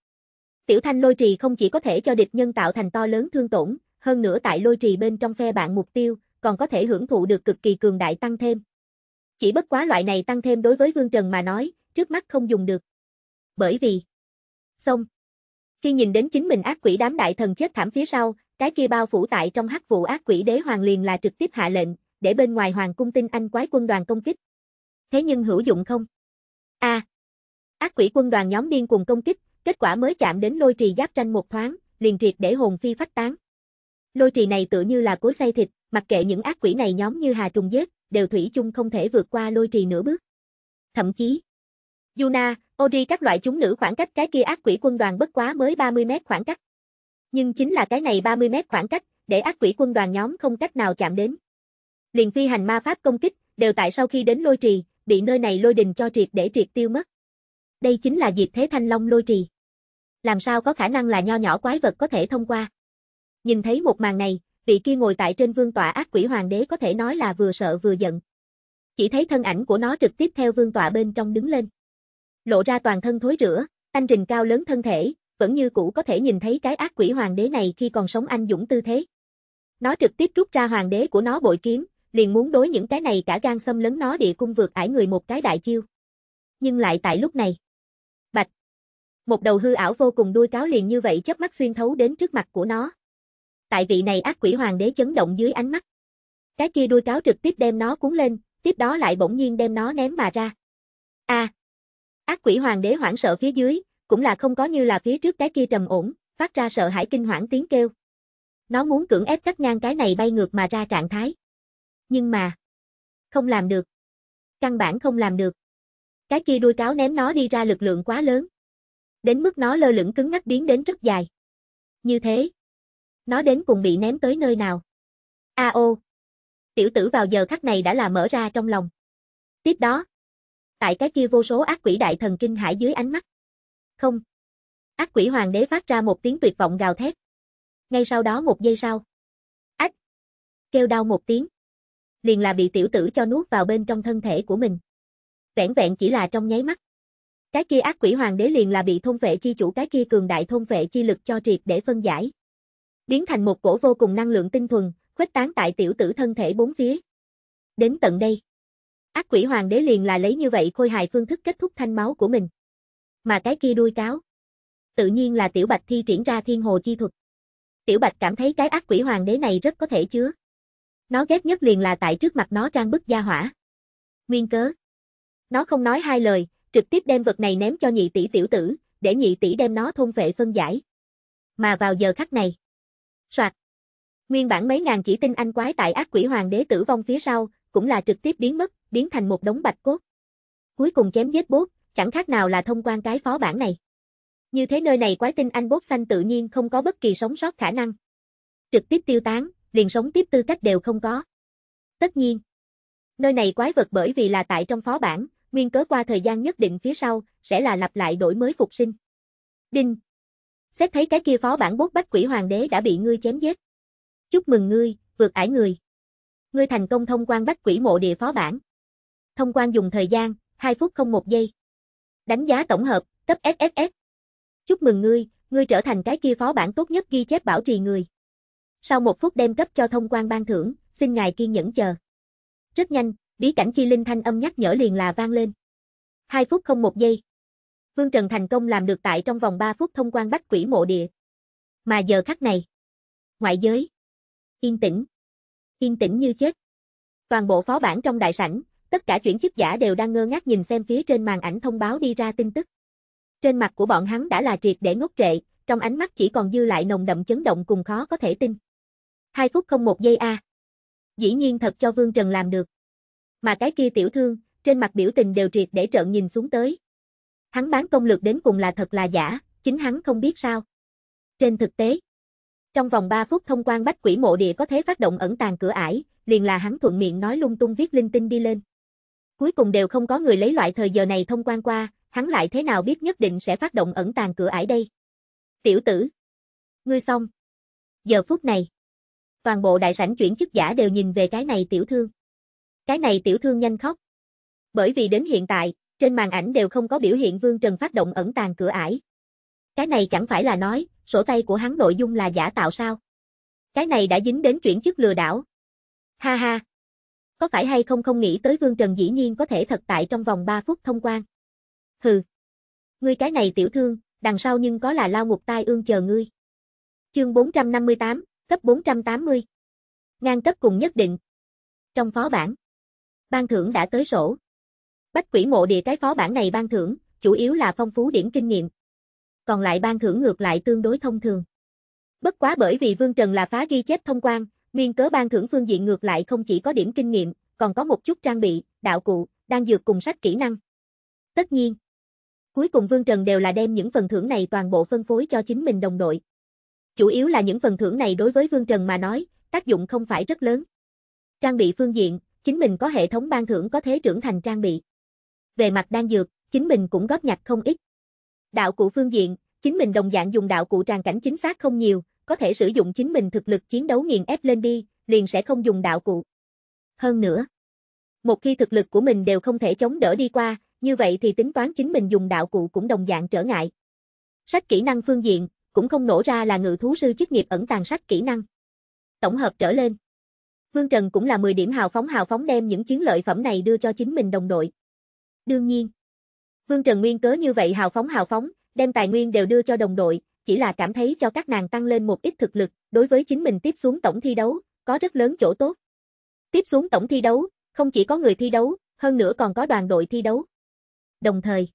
Tiểu thanh lôi trì không chỉ có thể cho địch nhân tạo thành to lớn thương tổn, hơn nữa tại lôi trì bên trong phe bạn mục tiêu, còn có thể hưởng thụ được cực kỳ cường đại tăng thêm. Chỉ bất quá loại này tăng thêm đối với Vương Trần mà nói, trước mắt không dùng được. Bởi vì... Xong. Khi nhìn đến chính mình ác quỷ đám đại thần chết thảm phía sau, cái kia bao phủ tại trong hắc vụ ác quỷ đế hoàng liền là trực tiếp hạ lệnh, để bên ngoài hoàng cung tinh anh quái quân đoàn công kích. Thế nhưng hữu dụng không? A. À, ác quỷ quân đoàn nhóm điên cuồng công kích, kết quả mới chạm đến lôi trì giáp tranh một thoáng, liền triệt để hồn phi phách tán. Lôi trì này tự như là cối xay thịt, mặc kệ những ác quỷ này nhóm như hà trùng giết, đều thủy chung không thể vượt qua lôi trì nửa bước. Thậm chí, Yuna, Ori các loại chúng nữ khoảng cách cái kia ác quỷ quân đoàn bất quá mới 30 mét khoảng cách. Nhưng chính là cái này 30 mét khoảng cách, để ác quỷ quân đoàn nhóm không cách nào chạm đến. Liền phi hành ma pháp công kích, đều tại sau khi đến lôi trì, bị nơi này lôi đình cho triệt để triệt tiêu mất. Đây chính là diệt thế thanh long lôi trì. Làm sao có khả năng là nho nhỏ quái vật có thể thông qua. Nhìn thấy một màn này, vị kia ngồi tại trên vương tọa ác quỷ hoàng đế có thể nói là vừa sợ vừa giận. Chỉ thấy thân ảnh của nó trực tiếp theo vương tọa bên trong đứng lên. Lộ ra toàn thân thối rữa, anh trình cao lớn thân thể, vẫn như cũ có thể nhìn thấy cái ác quỷ hoàng đế này khi còn sống anh dũng tư thế. Nó trực tiếp rút ra hoàng đế của nó bội kiếm, liền muốn đối những cái này cả gan xâm lấn nó địa cung vượt ải người một cái đại chiêu. Nhưng lại tại lúc này, bạch, một đầu hư ảo vô cùng đuôi cáo liền như vậy chớp mắt xuyên thấu đến trước mặt của nó. Tại vị này ác quỷ hoàng đế chấn động dưới ánh mắt. Cái kia đuôi cáo trực tiếp đem nó cuốn lên, tiếp đó lại bỗng nhiên đem nó ném mà ra. A. À, ác quỷ hoàng đế hoảng sợ phía dưới, cũng là không có như là phía trước cái kia trầm ổn, phát ra sợ hãi kinh hoảng tiếng kêu. Nó muốn cưỡng ép cắt ngang cái này bay ngược mà ra trạng thái nhưng mà không làm được. Căn bản không làm được. Cái kia đuôi cáo ném nó đi ra lực lượng quá lớn. Đến mức nó lơ lửng cứng ngắc biến đến rất dài. Như thế, nó đến cùng bị ném tới nơi nào? A à, ô. Tiểu tử vào giờ khắc này đã là mở ra trong lòng. Tiếp đó, tại cái kia vô số ác quỷ đại thần kinh hải dưới ánh mắt. Không. Ác quỷ hoàng đế phát ra một tiếng tuyệt vọng gào thét. Ngay sau đó một giây sau. Ách. Kêu đau một tiếng liền là bị tiểu tử cho nuốt vào bên trong thân thể của mình. Vẹn vẹn chỉ là trong nháy mắt. Cái kia ác quỷ hoàng đế liền là bị thôn vệ chi chủ cái kia cường đại thôn vệ chi lực cho triệt để phân giải. Biến thành một cổ vô cùng năng lượng tinh thuần, khuếch tán tại tiểu tử thân thể bốn phía. Đến tận đây, ác quỷ hoàng đế liền là lấy như vậy khôi hài phương thức kết thúc thanh máu của mình. Mà cái kia đuôi cáo, tự nhiên là tiểu bạch thi triển ra thiên hồ chi thuật. Tiểu bạch cảm thấy cái ác quỷ hoàng đế này rất có thể chứa. Nó ghét nhất liền là tại trước mặt nó trang bức gia hỏa. Nguyên cớ. Nó không nói hai lời, trực tiếp đem vật này ném cho nhị tỷ tiểu tử, để nhị tỷ đem nó thôn vệ phân giải. Mà vào giờ khắc này. Soạt. Nguyên bản mấy ngàn chỉ tinh anh quái tại ác quỷ hoàng đế tử vong phía sau, cũng là trực tiếp biến mất, biến thành một đống bạch cốt. Cuối cùng chém giết bốt, chẳng khác nào là thông quan cái phó bản này. Như thế nơi này quái tinh anh bốt xanh tự nhiên không có bất kỳ sống sót khả năng. Trực tiếp tiêu tán, liền sống tiếp tư cách đều không có. Tất nhiên, nơi này quái vật bởi vì là tại trong phó bản, nguyên cớ qua thời gian nhất định phía sau, sẽ là lặp lại đổi mới phục sinh. Đinh. Xét thấy cái kia phó bản bốt bách quỷ hoàng đế đã bị ngươi chém giết. Chúc mừng ngươi, vượt ải người. Ngươi thành công thông quan bách quỷ mộ địa phó bản. Thông quan dùng thời gian, 2 phút 01 giây. Đánh giá tổng hợp, cấp SSS. Chúc mừng ngươi, ngươi trở thành cái kia phó bản tốt nhất ghi chép bảo trì người sau một phút đem cấp cho thông quan ban thưởng, xin ngài kiên nhẫn chờ. Rất nhanh, bí cảnh chi linh thanh âm nhắc nhở liền là vang lên. 2 phút không một giây. Vương Trần thành công làm được tại trong vòng 3 phút thông quan bách quỷ mộ địa. Mà giờ khắc này, ngoại giới, yên tĩnh, yên tĩnh như chết. Toàn bộ phó bản trong đại sảnh, tất cả chuyển chức giả đều đang ngơ ngác nhìn xem phía trên màn ảnh thông báo đi ra tin tức. Trên mặt của bọn hắn đã là triệt để ngốc trệ, trong ánh mắt chỉ còn dư lại nồng đậm chấn động cùng khó có thể tin. 2 phút không một giây a. À. Dĩ nhiên thật cho Vương Trần làm được. Mà cái kia tiểu thương, trên mặt biểu tình đều triệt để trợn nhìn xuống tới. Hắn bán công lược đến cùng là thật là giả, chính hắn không biết sao. Trên thực tế, trong vòng 3 phút thông quan bách quỷ mộ địa có thể phát động ẩn tàng cửa ải, liền là hắn thuận miệng nói lung tung viết linh tinh đi lên. Cuối cùng đều không có người lấy loại thời giờ này thông quan qua, hắn lại thế nào biết nhất định sẽ phát động ẩn tàng cửa ải đây. Tiểu tử, ngươi xong. Giờ phút này, toàn bộ đại sảnh chuyển chức giả đều nhìn về cái này tiểu thương. Cái này tiểu thương nhanh khóc. Bởi vì đến hiện tại, trên màn ảnh đều không có biểu hiện Vương Trần phát động ẩn tàng cửa ải. Cái này chẳng phải là nói, sổ tay của hắn nội dung là giả tạo sao? Cái này đã dính đến chuyển chức lừa đảo. Ha ha. Có phải hay không không nghĩ tới Vương Trần dĩ nhiên có thể thật tại trong vòng 3 phút thông quan. Hừ. Ngươi cái này tiểu thương, đằng sau nhưng có là lao ngục tai ương chờ ngươi. Chương 458, cấp 480. Ngang cấp cùng nhất định. Trong phó bản, ban thưởng đã tới sổ. Bách quỷ mộ địa cái phó bản này ban thưởng, chủ yếu là phong phú điểm kinh nghiệm. Còn lại ban thưởng ngược lại tương đối thông thường. Bất quá bởi vì Vương Trần là phá ghi chép thông quan, nguyên cớ ban thưởng phương diện ngược lại không chỉ có điểm kinh nghiệm, còn có một chút trang bị, đạo cụ, đang dược cùng sách kỹ năng. Tất nhiên, cuối cùng Vương Trần đều là đem những phần thưởng này toàn bộ phân phối cho chính mình đồng đội. Chủ yếu là những phần thưởng này đối với Vương Trần mà nói, tác dụng không phải rất lớn. Trang bị phương diện, chính mình có hệ thống ban thưởng có thế trưởng thành trang bị. Về mặt đan dược, chính mình cũng góp nhặt không ít. Đạo cụ phương diện, chính mình đồng dạng dùng đạo cụ tràn cảnh chính xác không nhiều, có thể sử dụng chính mình thực lực chiến đấu nghiền ép lên đi, liền sẽ không dùng đạo cụ. Hơn nữa, một khi thực lực của mình đều không thể chống đỡ đi qua, như vậy thì tính toán chính mình dùng đạo cụ cũng đồng dạng trở ngại. Sách kỹ năng phương diện, cũng không nổ ra là ngự thú sư chức nghiệp ẩn tàng sách kỹ năng. Tổng hợp trở lên. Vương Trần cũng là 10 điểm hào phóng hào phóng đem những chiến lợi phẩm này đưa cho chính mình đồng đội. Đương nhiên, Vương Trần nguyên cớ như vậy hào phóng hào phóng, đem tài nguyên đều đưa cho đồng đội, chỉ là cảm thấy cho các nàng tăng lên một ít thực lực, đối với chính mình tiếp xuống tổng thi đấu, có rất lớn chỗ tốt. Tiếp xuống tổng thi đấu, không chỉ có người thi đấu, hơn nữa còn có đoàn đội thi đấu. Đồng thời,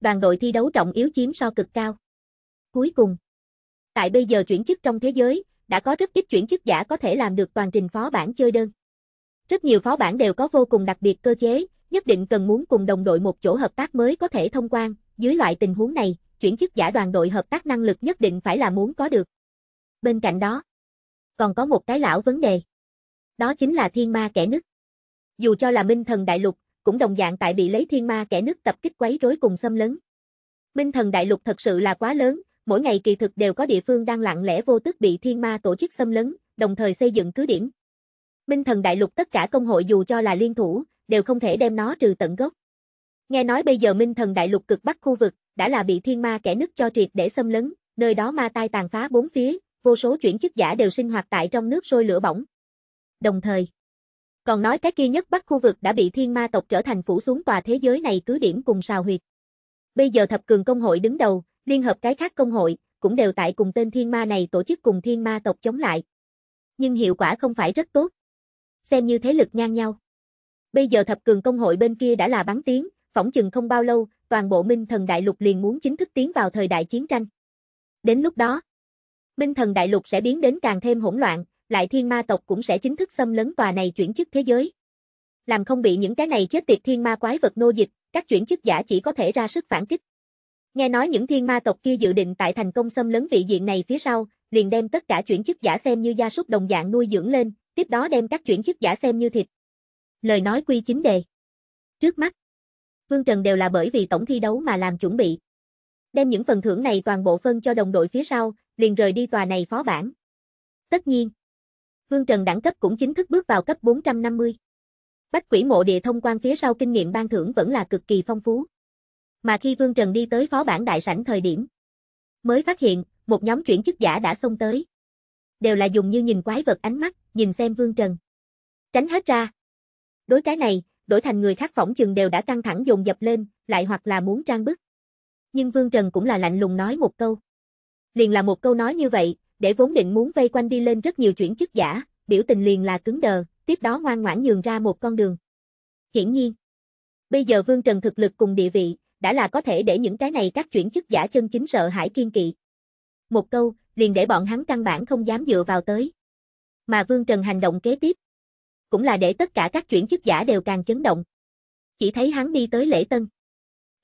đoàn đội thi đấu trọng yếu chiếm so cực cao cuối cùng. Tại bây giờ chuyển chức trong thế giới, đã có rất ít chuyển chức giả có thể làm được toàn trình phó bản chơi đơn. Rất nhiều phó bản đều có vô cùng đặc biệt cơ chế, nhất định cần muốn cùng đồng đội một chỗ hợp tác mới có thể thông quan, dưới loại tình huống này, chuyển chức giả đoàn đội hợp tác năng lực nhất định phải là muốn có được. Bên cạnh đó, còn có một cái lão vấn đề. Đó chính là thiên ma kẻ nứt. Dù cho là minh thần đại lục, cũng đồng dạng tại bị lấy thiên ma kẻ nứt tập kích quấy rối cùng xâm lấn. Minh thần đại lục thật sự là quá lớn, mỗi ngày kỳ thực đều có địa phương đang lặng lẽ vô tức bị thiên ma tổ chức xâm lấn, đồng thời xây dựng cứ điểm. Minh thần đại lục tất cả công hội dù cho là liên thủ, đều không thể đem nó trừ tận gốc. Nghe nói bây giờ Minh thần đại lục cực bắc khu vực, đã là bị thiên ma kẻ nứt cho triệt để xâm lấn, nơi đó ma tai tàn phá bốn phía, vô số chuyển chức giả đều sinh hoạt tại trong nước sôi lửa bỏng. Đồng thời, còn nói cái kia nhất bắc khu vực đã bị thiên ma tộc trở thành phủ xuống tòa thế giới này cứ điểm cùng sào huyệt. Bây giờ thập cường công hội đứng đầu, liên hợp cái khác công hội, cũng đều tại cùng tên thiên ma này tổ chức cùng thiên ma tộc chống lại. Nhưng hiệu quả không phải rất tốt. Xem như thế lực ngang nhau. Bây giờ thập cường công hội bên kia đã là bắn tiếng, phỏng chừng không bao lâu, toàn bộ Minh Thần Đại Lục liền muốn chính thức tiến vào thời đại chiến tranh. Đến lúc đó, Minh Thần Đại Lục sẽ biến đến càng thêm hỗn loạn, lại thiên ma tộc cũng sẽ chính thức xâm lấn tòa này chuyển chức thế giới. Làm không bị những cái này chết tiệt thiên ma quái vật nô dịch, các chuyển chức giả chỉ có thể ra sức phản kích. Nghe nói những thiên ma tộc kia dự định tại thành công xâm lấn vị diện này phía sau, liền đem tất cả chuyển chức giả xem như gia súc đồng dạng nuôi dưỡng lên, tiếp đó đem các chuyển chức giả xem như thịt. Lời nói quy chính đề. Trước mắt, Vương Trần đều là bởi vì tổng thi đấu mà làm chuẩn bị. Đem những phần thưởng này toàn bộ phân cho đồng đội phía sau, liền rời đi tòa này phó bản. Tất nhiên, Vương Trần đẳng cấp cũng chính thức bước vào cấp 450. Bách quỷ mộ địa thông quan phía sau kinh nghiệm ban thưởng vẫn là cực kỳ phong phú mà khi Vương Trần đi tới phó bản đại sảnh thời điểm, mới phát hiện, một nhóm chuyển chức giả đã xông tới. Đều là dùng như nhìn quái vật ánh mắt, nhìn xem Vương Trần. Tránh hết ra. Đối cái này, đổi thành người khác phỏng chừng đều đã căng thẳng dồn dập lên, lại hoặc là muốn trang bức. Nhưng Vương Trần cũng là lạnh lùng nói một câu. Liền là một câu nói như vậy, để vốn định muốn vây quanh đi lên rất nhiều chuyển chức giả, biểu tình liền là cứng đờ, tiếp đó ngoan ngoãn nhường ra một con đường. Hiển nhiên, bây giờ Vương Trần thực lực cùng địa vị, đã là có thể để những cái này các chuyển chức giả chân chính sợ hãi kiên kỵ. Một câu, liền để bọn hắn căn bản không dám dựa vào tới. Mà Vương Trần hành động kế tiếp, cũng là để tất cả các chuyển chức giả đều càng chấn động. Chỉ thấy hắn đi tới lễ tân.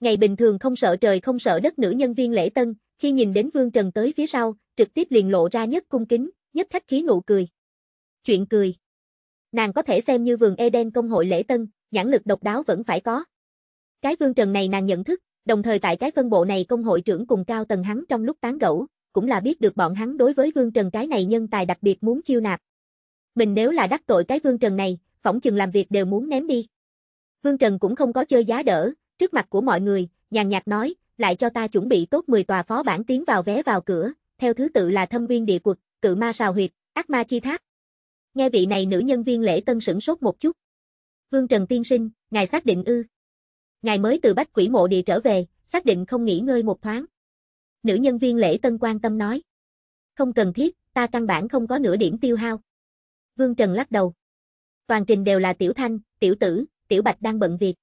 Ngày bình thường không sợ trời không sợ đất nữ nhân viên lễ tân, khi nhìn đến Vương Trần tới phía sau, trực tiếp liền lộ ra nhất cung kính, nhất khách khí nụ cười. Chuyện cười. Nàng có thể xem như vườn Eden công hội lễ tân, nhãn lực độc đáo vẫn phải có. Cái Vương Trần này nàng nhận thức, đồng thời tại cái phân bộ này công hội trưởng cùng cao tầng hắn trong lúc tán gẫu, cũng là biết được bọn hắn đối với Vương Trần cái này nhân tài đặc biệt muốn chiêu nạp. Mình nếu là đắc tội cái Vương Trần này, phỏng chừng làm việc đều muốn ném đi. Vương Trần cũng không có chơi giá đỡ, trước mặt của mọi người, nhàn nhạt nói, lại cho ta chuẩn bị tốt 10 tòa phó bản tiến vào vé vào cửa, theo thứ tự là thâm viên địa quật, cự ma sào huyệt, ác ma chi tháp. Nghe vị này nữ nhân viên lễ tân sửng sốt một chút. Vương Trần tiên sinh, ngài xác định ư? Ngài mới từ bách quỷ mộ địa trở về, xác định không nghỉ ngơi một thoáng. Nữ nhân viên lễ tân quan tâm nói. Không cần thiết, ta căn bản không có nửa điểm tiêu hao. Vương Trần lắc đầu. Toàn trình đều là Tiểu Thanh, Tiểu Tử, Tiểu Bạch đang bận việc.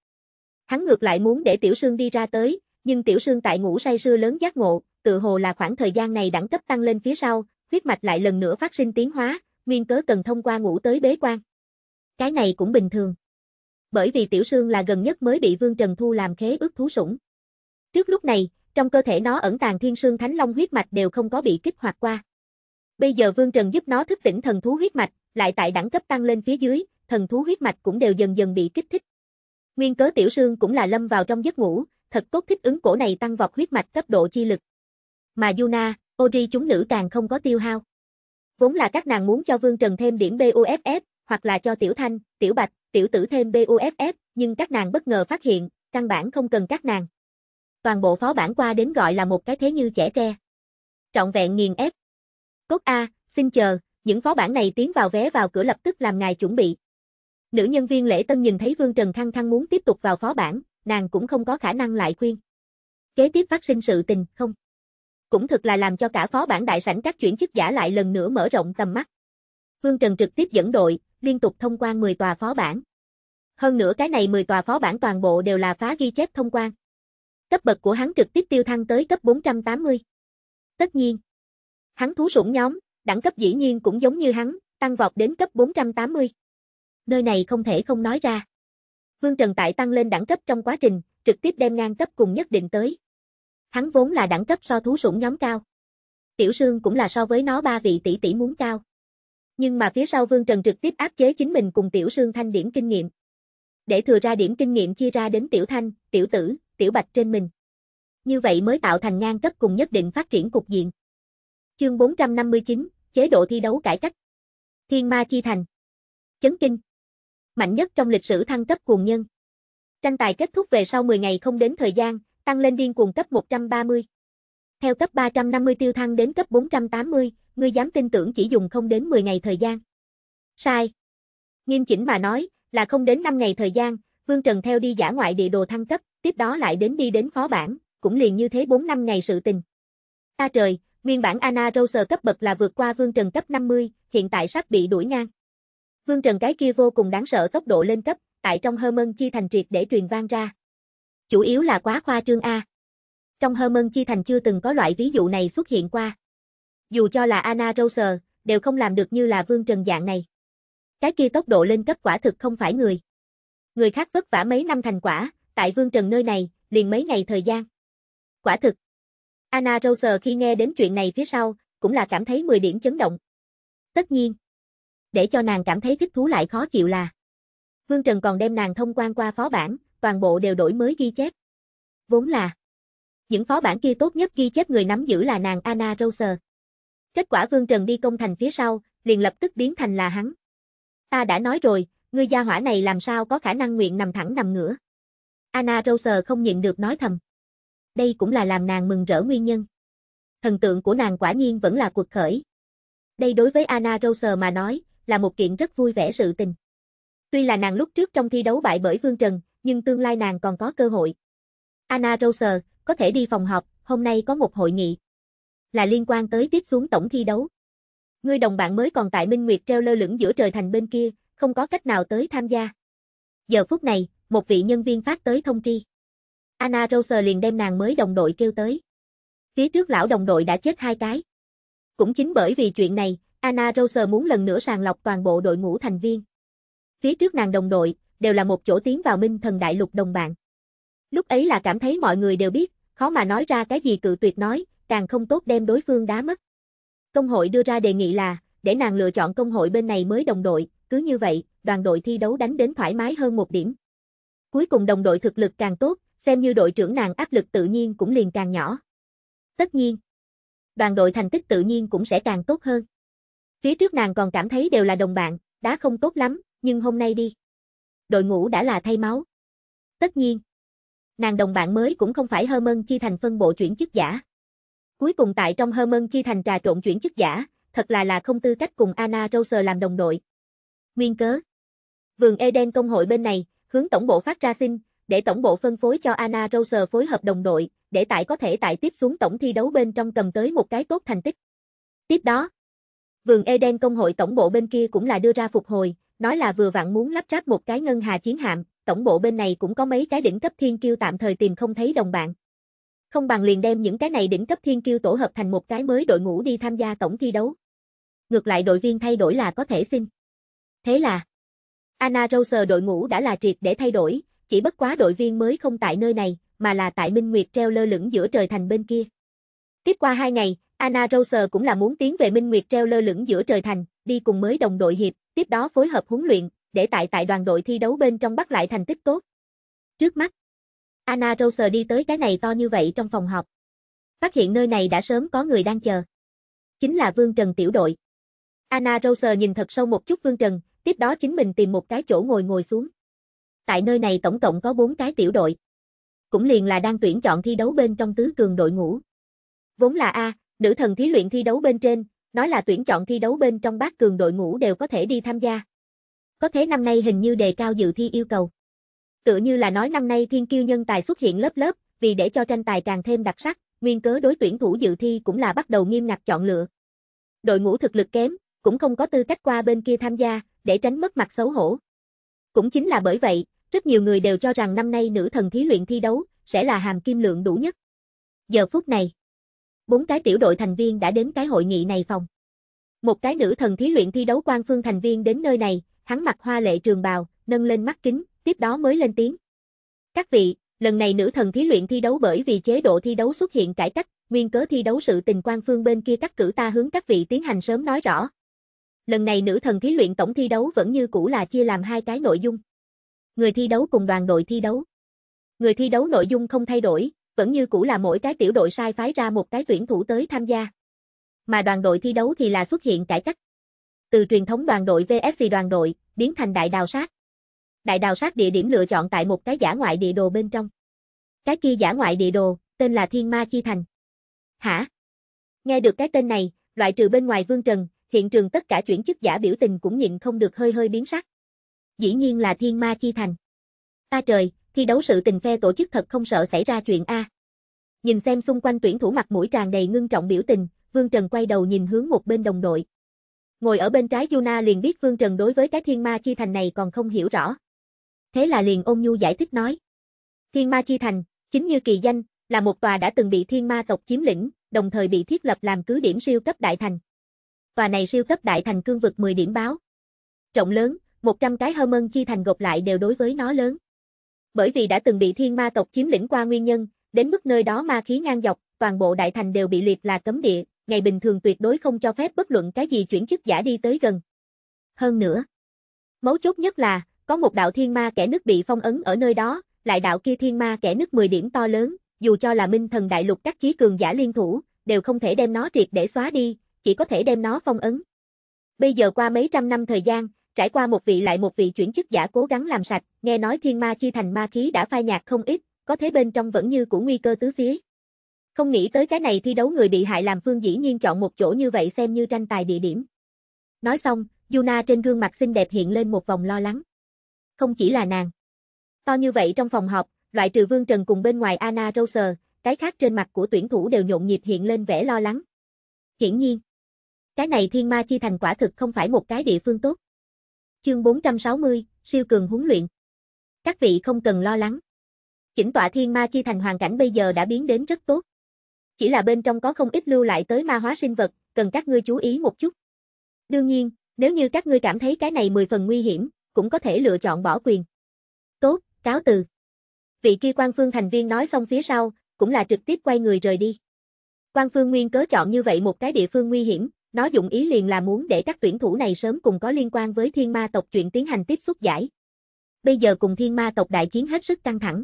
Hắn ngược lại muốn để Tiểu Sương đi ra tới, nhưng Tiểu Sương tại ngủ say sưa lớn giác ngộ, tự hồ là khoảng thời gian này đẳng cấp tăng lên phía sau, huyết mạch lại lần nữa phát sinh tiến hóa, nguyên cớ cần thông qua ngủ tới bế quan. Cái này cũng bình thường bởi vì tiểu sương là gần nhất mới bị Vương Trần Thu làm khế ước thú sủng. Trước lúc này, trong cơ thể nó ẩn tàng thiên sương thánh long huyết mạch đều không có bị kích hoạt qua. Bây giờ Vương Trần giúp nó thức tỉnh thần thú huyết mạch, lại tại đẳng cấp tăng lên phía dưới, thần thú huyết mạch cũng đều dần dần bị kích thích. Nguyên cớ tiểu sương cũng là lâm vào trong giấc ngủ, thật tốt thích ứng cổ này tăng vọt huyết mạch cấp độ chi lực. Mà Yuna, Ori chúng nữ càng không có tiêu hao. Vốn là các nàng muốn cho Vương Trần thêm điểm BOFF, hoặc là cho Tiểu Thanh, Tiểu Bạch, Tiểu Tử thêm buff, nhưng các nàng bất ngờ phát hiện, căn bản không cần các nàng. Toàn bộ phó bản qua đến gọi là một cái thế như trẻ tre. trọng vẹn nghiền ép. Cốt A, xin chờ, những phó bản này tiến vào vé vào cửa lập tức làm ngài chuẩn bị. Nữ nhân viên lễ tân nhìn thấy Vương Trần Thăng Thăng muốn tiếp tục vào phó bản, nàng cũng không có khả năng lại khuyên. Kế tiếp phát sinh sự tình, không? Cũng thực là làm cho cả phó bản đại sảnh các chuyển chức giả lại lần nữa mở rộng tầm mắt. Vương Trần trực tiếp dẫn đội, liên tục thông quan 10 tòa phó bản. Hơn nữa cái này 10 tòa phó bản toàn bộ đều là phá ghi chép thông quan. Cấp bậc của hắn trực tiếp tiêu thăng tới cấp 480. Tất nhiên, hắn thú sủng nhóm, đẳng cấp dĩ nhiên cũng giống như hắn, tăng vọt đến cấp 480. Nơi này không thể không nói ra. Vương Trần Tại tăng lên đẳng cấp trong quá trình, trực tiếp đem ngang cấp cùng nhất định tới. Hắn vốn là đẳng cấp so thú sủng nhóm cao. Tiểu Sương cũng là so với nó ba vị tỷ tỷ muốn cao. Nhưng mà phía sau Vương Trần trực tiếp áp chế chính mình cùng Tiểu Sương Thanh điểm kinh nghiệm. Để thừa ra điểm kinh nghiệm chia ra đến Tiểu Thanh, Tiểu Tử, Tiểu Bạch trên mình. Như vậy mới tạo thành ngang cấp cùng nhất định phát triển cục diện. Chương 459, chế độ thi đấu cải cách. Thiên Ma Chi Thành. Chấn kinh. Mạnh nhất trong lịch sử thăng cấp cuồng nhân. Tranh tài kết thúc về sau 10 ngày không đến thời gian, tăng lên điên cuồng cấp 130. Theo cấp 350 tiêu thăng đến cấp 480, ngươi dám tin tưởng chỉ dùng không đến 10 ngày thời gian. Sai. Nghiêm chỉnh mà nói, là không đến 5 ngày thời gian, Vương Trần theo đi giả ngoại địa đồ thăng cấp, tiếp đó lại đến đi đến phó bản, cũng liền như thế 4 năm ngày sự tình. Ta trời, nguyên bản Anna Rose cấp bậc là vượt qua Vương Trần cấp 50, hiện tại sắp bị đuổi ngang. Vương Trần cái kia vô cùng đáng sợ tốc độ lên cấp, tại trong Hermon chi thành triệt để truyền vang ra. Chủ yếu là quá khoa trương a. Trong Hermon chi thành chưa từng có loại ví dụ này xuất hiện qua dù cho là Anna Roser, đều không làm được như là Vương Trần dạng này. Cái kia tốc độ lên cấp quả thực không phải người. Người khác vất vả mấy năm thành quả, tại Vương Trần nơi này, liền mấy ngày thời gian. Quả thực. Anna Roser khi nghe đến chuyện này phía sau, cũng là cảm thấy 10 điểm chấn động. Tất nhiên. Để cho nàng cảm thấy thích thú lại khó chịu là. Vương Trần còn đem nàng thông quan qua phó bản, toàn bộ đều đổi mới ghi chép. Vốn là. Những phó bản kia tốt nhất ghi chép người nắm giữ là nàng Anna Roser. Kết quả Vương Trần đi công thành phía sau, liền lập tức biến thành là hắn. Ta đã nói rồi, ngươi gia hỏa này làm sao có khả năng nguyện nằm thẳng nằm ngửa. Anna Roser không nhịn được nói thầm. Đây cũng là làm nàng mừng rỡ nguyên nhân. Thần tượng của nàng quả nhiên vẫn là cuộc khởi. Đây đối với Anna Roser mà nói, là một kiện rất vui vẻ sự tình. Tuy là nàng lúc trước trong thi đấu bại bởi Vương Trần, nhưng tương lai nàng còn có cơ hội. Anna Roser, có thể đi phòng họp, hôm nay có một hội nghị là liên quan tới tiếp xuống tổng thi đấu. Ngươi đồng bạn mới còn tại Minh Nguyệt treo lơ lửng giữa trời thành bên kia, không có cách nào tới tham gia. Giờ phút này, một vị nhân viên phát tới thông tri. Anna Roser liền đem nàng mới đồng đội kêu tới. Phía trước lão đồng đội đã chết hai cái. Cũng chính bởi vì chuyện này, Anna Roser muốn lần nữa sàng lọc toàn bộ đội ngũ thành viên. Phía trước nàng đồng đội, đều là một chỗ tiến vào minh thần đại lục đồng bạn. Lúc ấy là cảm thấy mọi người đều biết, khó mà nói ra cái gì cự tuyệt nói, càng không tốt đem đối phương đá mất. Công hội đưa ra đề nghị là, để nàng lựa chọn công hội bên này mới đồng đội, cứ như vậy, đoàn đội thi đấu đánh đến thoải mái hơn một điểm. Cuối cùng đồng đội thực lực càng tốt, xem như đội trưởng nàng áp lực tự nhiên cũng liền càng nhỏ. Tất nhiên, đoàn đội thành tích tự nhiên cũng sẽ càng tốt hơn. Phía trước nàng còn cảm thấy đều là đồng bạn, đá không tốt lắm, nhưng hôm nay đi. Đội ngũ đã là thay máu. Tất nhiên, nàng đồng bạn mới cũng không phải hơ mân chi thành phân bộ chuyển chức giả. Cuối cùng tại trong Herman chi thành trà trộn chuyển chức giả, thật là là không tư cách cùng Anna Rose làm đồng đội. Nguyên cớ Vườn Eden công hội bên này, hướng tổng bộ phát ra xin, để tổng bộ phân phối cho Anna Rose phối hợp đồng đội, để tại có thể tại tiếp xuống tổng thi đấu bên trong cầm tới một cái tốt thành tích. Tiếp đó, vườn Eden công hội tổng bộ bên kia cũng là đưa ra phục hồi, nói là vừa vặn muốn lắp ráp một cái ngân hà chiến hạm, tổng bộ bên này cũng có mấy cái đỉnh cấp thiên kiêu tạm thời tìm không thấy đồng bạn không bằng liền đem những cái này đỉnh cấp thiên kiêu tổ hợp thành một cái mới đội ngũ đi tham gia tổng thi đấu. Ngược lại đội viên thay đổi là có thể xin. Thế là, Anna Rose đội ngũ đã là triệt để thay đổi, chỉ bất quá đội viên mới không tại nơi này, mà là tại Minh Nguyệt treo lơ lửng giữa trời thành bên kia. Tiếp qua hai ngày, Anna Rose cũng là muốn tiến về Minh Nguyệt treo lơ lửng giữa trời thành, đi cùng mới đồng đội hiệp, tiếp đó phối hợp huấn luyện, để tại tại đoàn đội thi đấu bên trong bắt lại thành tích tốt. Trước mắt, Anna Roser đi tới cái này to như vậy trong phòng họp. Phát hiện nơi này đã sớm có người đang chờ. Chính là Vương Trần tiểu đội. Anna Roser nhìn thật sâu một chút Vương Trần, tiếp đó chính mình tìm một cái chỗ ngồi ngồi xuống. Tại nơi này tổng cộng có bốn cái tiểu đội. Cũng liền là đang tuyển chọn thi đấu bên trong tứ cường đội ngũ. Vốn là A, nữ thần thí luyện thi đấu bên trên, nói là tuyển chọn thi đấu bên trong bát cường đội ngũ đều có thể đi tham gia. Có thế năm nay hình như đề cao dự thi yêu cầu. Tựa như là nói năm nay thiên kiêu nhân tài xuất hiện lớp lớp, vì để cho tranh tài càng thêm đặc sắc, nguyên cớ đối tuyển thủ dự thi cũng là bắt đầu nghiêm ngặt chọn lựa. Đội ngũ thực lực kém, cũng không có tư cách qua bên kia tham gia, để tránh mất mặt xấu hổ. Cũng chính là bởi vậy, rất nhiều người đều cho rằng năm nay nữ thần thí luyện thi đấu sẽ là hàm kim lượng đủ nhất. Giờ phút này, bốn cái tiểu đội thành viên đã đến cái hội nghị này phòng. Một cái nữ thần thí luyện thi đấu quan phương thành viên đến nơi này, hắn mặc hoa lệ trường bào, nâng lên mắt kính, tiếp đó mới lên tiếng. Các vị, lần này nữ thần thí luyện thi đấu bởi vì chế độ thi đấu xuất hiện cải cách, nguyên cớ thi đấu sự tình quan phương bên kia cắt cử ta hướng các vị tiến hành sớm nói rõ. Lần này nữ thần thí luyện tổng thi đấu vẫn như cũ là chia làm hai cái nội dung. Người thi đấu cùng đoàn đội thi đấu. Người thi đấu nội dung không thay đổi, vẫn như cũ là mỗi cái tiểu đội sai phái ra một cái tuyển thủ tới tham gia. Mà đoàn đội thi đấu thì là xuất hiện cải cách. Từ truyền thống đoàn đội VSC đoàn đội, biến thành đại đào sát đại đào sát địa điểm lựa chọn tại một cái giả ngoại địa đồ bên trong. Cái kia giả ngoại địa đồ, tên là Thiên Ma Chi Thành. Hả? Nghe được cái tên này, loại trừ bên ngoài Vương Trần, hiện trường tất cả chuyển chức giả biểu tình cũng nhịn không được hơi hơi biến sắc. Dĩ nhiên là Thiên Ma Chi Thành. Ta trời, thi đấu sự tình phe tổ chức thật không sợ xảy ra chuyện A. Nhìn xem xung quanh tuyển thủ mặt mũi tràn đầy ngưng trọng biểu tình, Vương Trần quay đầu nhìn hướng một bên đồng đội. Ngồi ở bên trái Yuna liền biết Vương Trần đối với cái thiên ma chi thành này còn không hiểu rõ thế là liền ôn nhu giải thích nói. Thiên Ma Chi Thành, chính như kỳ danh, là một tòa đã từng bị thiên ma tộc chiếm lĩnh, đồng thời bị thiết lập làm cứ điểm siêu cấp đại thành. Tòa này siêu cấp đại thành cương vực 10 điểm báo. Rộng lớn, 100 cái hơ mân chi thành gộp lại đều đối với nó lớn. Bởi vì đã từng bị thiên ma tộc chiếm lĩnh qua nguyên nhân, đến mức nơi đó ma khí ngang dọc, toàn bộ đại thành đều bị liệt là cấm địa, ngày bình thường tuyệt đối không cho phép bất luận cái gì chuyển chức giả đi tới gần. Hơn nữa, mấu chốt nhất là, có một đạo thiên ma kẻ nước bị phong ấn ở nơi đó, lại đạo kia thiên ma kẻ nước 10 điểm to lớn, dù cho là minh thần đại lục các chí cường giả liên thủ, đều không thể đem nó triệt để xóa đi, chỉ có thể đem nó phong ấn. Bây giờ qua mấy trăm năm thời gian, trải qua một vị lại một vị chuyển chức giả cố gắng làm sạch, nghe nói thiên ma chi thành ma khí đã phai nhạt không ít, có thế bên trong vẫn như của nguy cơ tứ phía. Không nghĩ tới cái này thi đấu người bị hại làm phương dĩ nhiên chọn một chỗ như vậy xem như tranh tài địa điểm. Nói xong, Yuna trên gương mặt xinh đẹp hiện lên một vòng lo lắng không chỉ là nàng. To như vậy trong phòng họp, loại trừ Vương Trần cùng bên ngoài Anna Roser, cái khác trên mặt của tuyển thủ đều nhộn nhịp hiện lên vẻ lo lắng. Hiển nhiên, cái này thiên ma chi thành quả thực không phải một cái địa phương tốt. Chương 460, siêu cường huấn luyện. Các vị không cần lo lắng. Chỉnh tọa thiên ma chi thành hoàn cảnh bây giờ đã biến đến rất tốt. Chỉ là bên trong có không ít lưu lại tới ma hóa sinh vật, cần các ngươi chú ý một chút. Đương nhiên, nếu như các ngươi cảm thấy cái này mười phần nguy hiểm, cũng có thể lựa chọn bỏ quyền. Tốt, cáo từ. Vị kia quan phương thành viên nói xong phía sau, cũng là trực tiếp quay người rời đi. Quan phương nguyên cớ chọn như vậy một cái địa phương nguy hiểm, nó dụng ý liền là muốn để các tuyển thủ này sớm cùng có liên quan với thiên ma tộc chuyện tiến hành tiếp xúc giải. Bây giờ cùng thiên ma tộc đại chiến hết sức căng thẳng.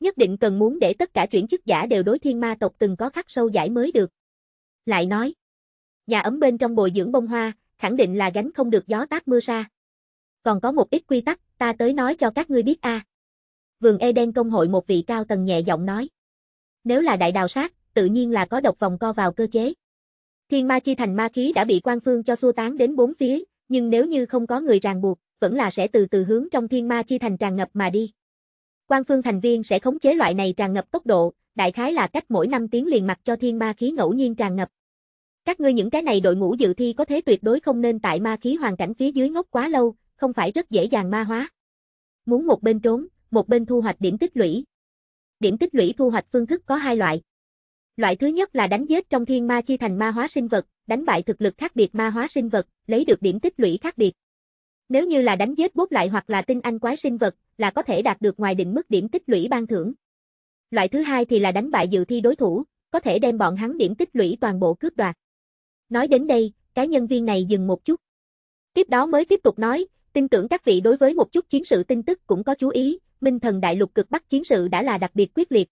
Nhất định cần muốn để tất cả chuyển chức giả đều đối thiên ma tộc từng có khắc sâu giải mới được. Lại nói, nhà ấm bên trong bồi dưỡng bông hoa, khẳng định là gánh không được gió tác mưa sa còn có một ít quy tắc, ta tới nói cho các ngươi biết a. À. Vườn Eden công hội một vị cao tầng nhẹ giọng nói. Nếu là đại đào sát, tự nhiên là có độc vòng co vào cơ chế. Thiên ma chi thành ma khí đã bị quan phương cho xua tán đến bốn phía, nhưng nếu như không có người ràng buộc, vẫn là sẽ từ từ hướng trong thiên ma chi thành tràn ngập mà đi. Quan phương thành viên sẽ khống chế loại này tràn ngập tốc độ, đại khái là cách mỗi năm tiếng liền mặt cho thiên ma khí ngẫu nhiên tràn ngập. Các ngươi những cái này đội ngũ dự thi có thế tuyệt đối không nên tại ma khí hoàn cảnh phía dưới ngốc quá lâu, không phải rất dễ dàng ma hóa. Muốn một bên trốn, một bên thu hoạch điểm tích lũy. Điểm tích lũy thu hoạch phương thức có hai loại. Loại thứ nhất là đánh giết trong thiên ma chi thành ma hóa sinh vật, đánh bại thực lực khác biệt ma hóa sinh vật, lấy được điểm tích lũy khác biệt. Nếu như là đánh giết bốt lại hoặc là tinh anh quái sinh vật, là có thể đạt được ngoài định mức điểm tích lũy ban thưởng. Loại thứ hai thì là đánh bại dự thi đối thủ, có thể đem bọn hắn điểm tích lũy toàn bộ cướp đoạt. Nói đến đây, cái nhân viên này dừng một chút. Tiếp đó mới tiếp tục nói, Tin tưởng các vị đối với một chút chiến sự tin tức cũng có chú ý, Minh Thần Đại Lục cực Bắc chiến sự đã là đặc biệt quyết liệt.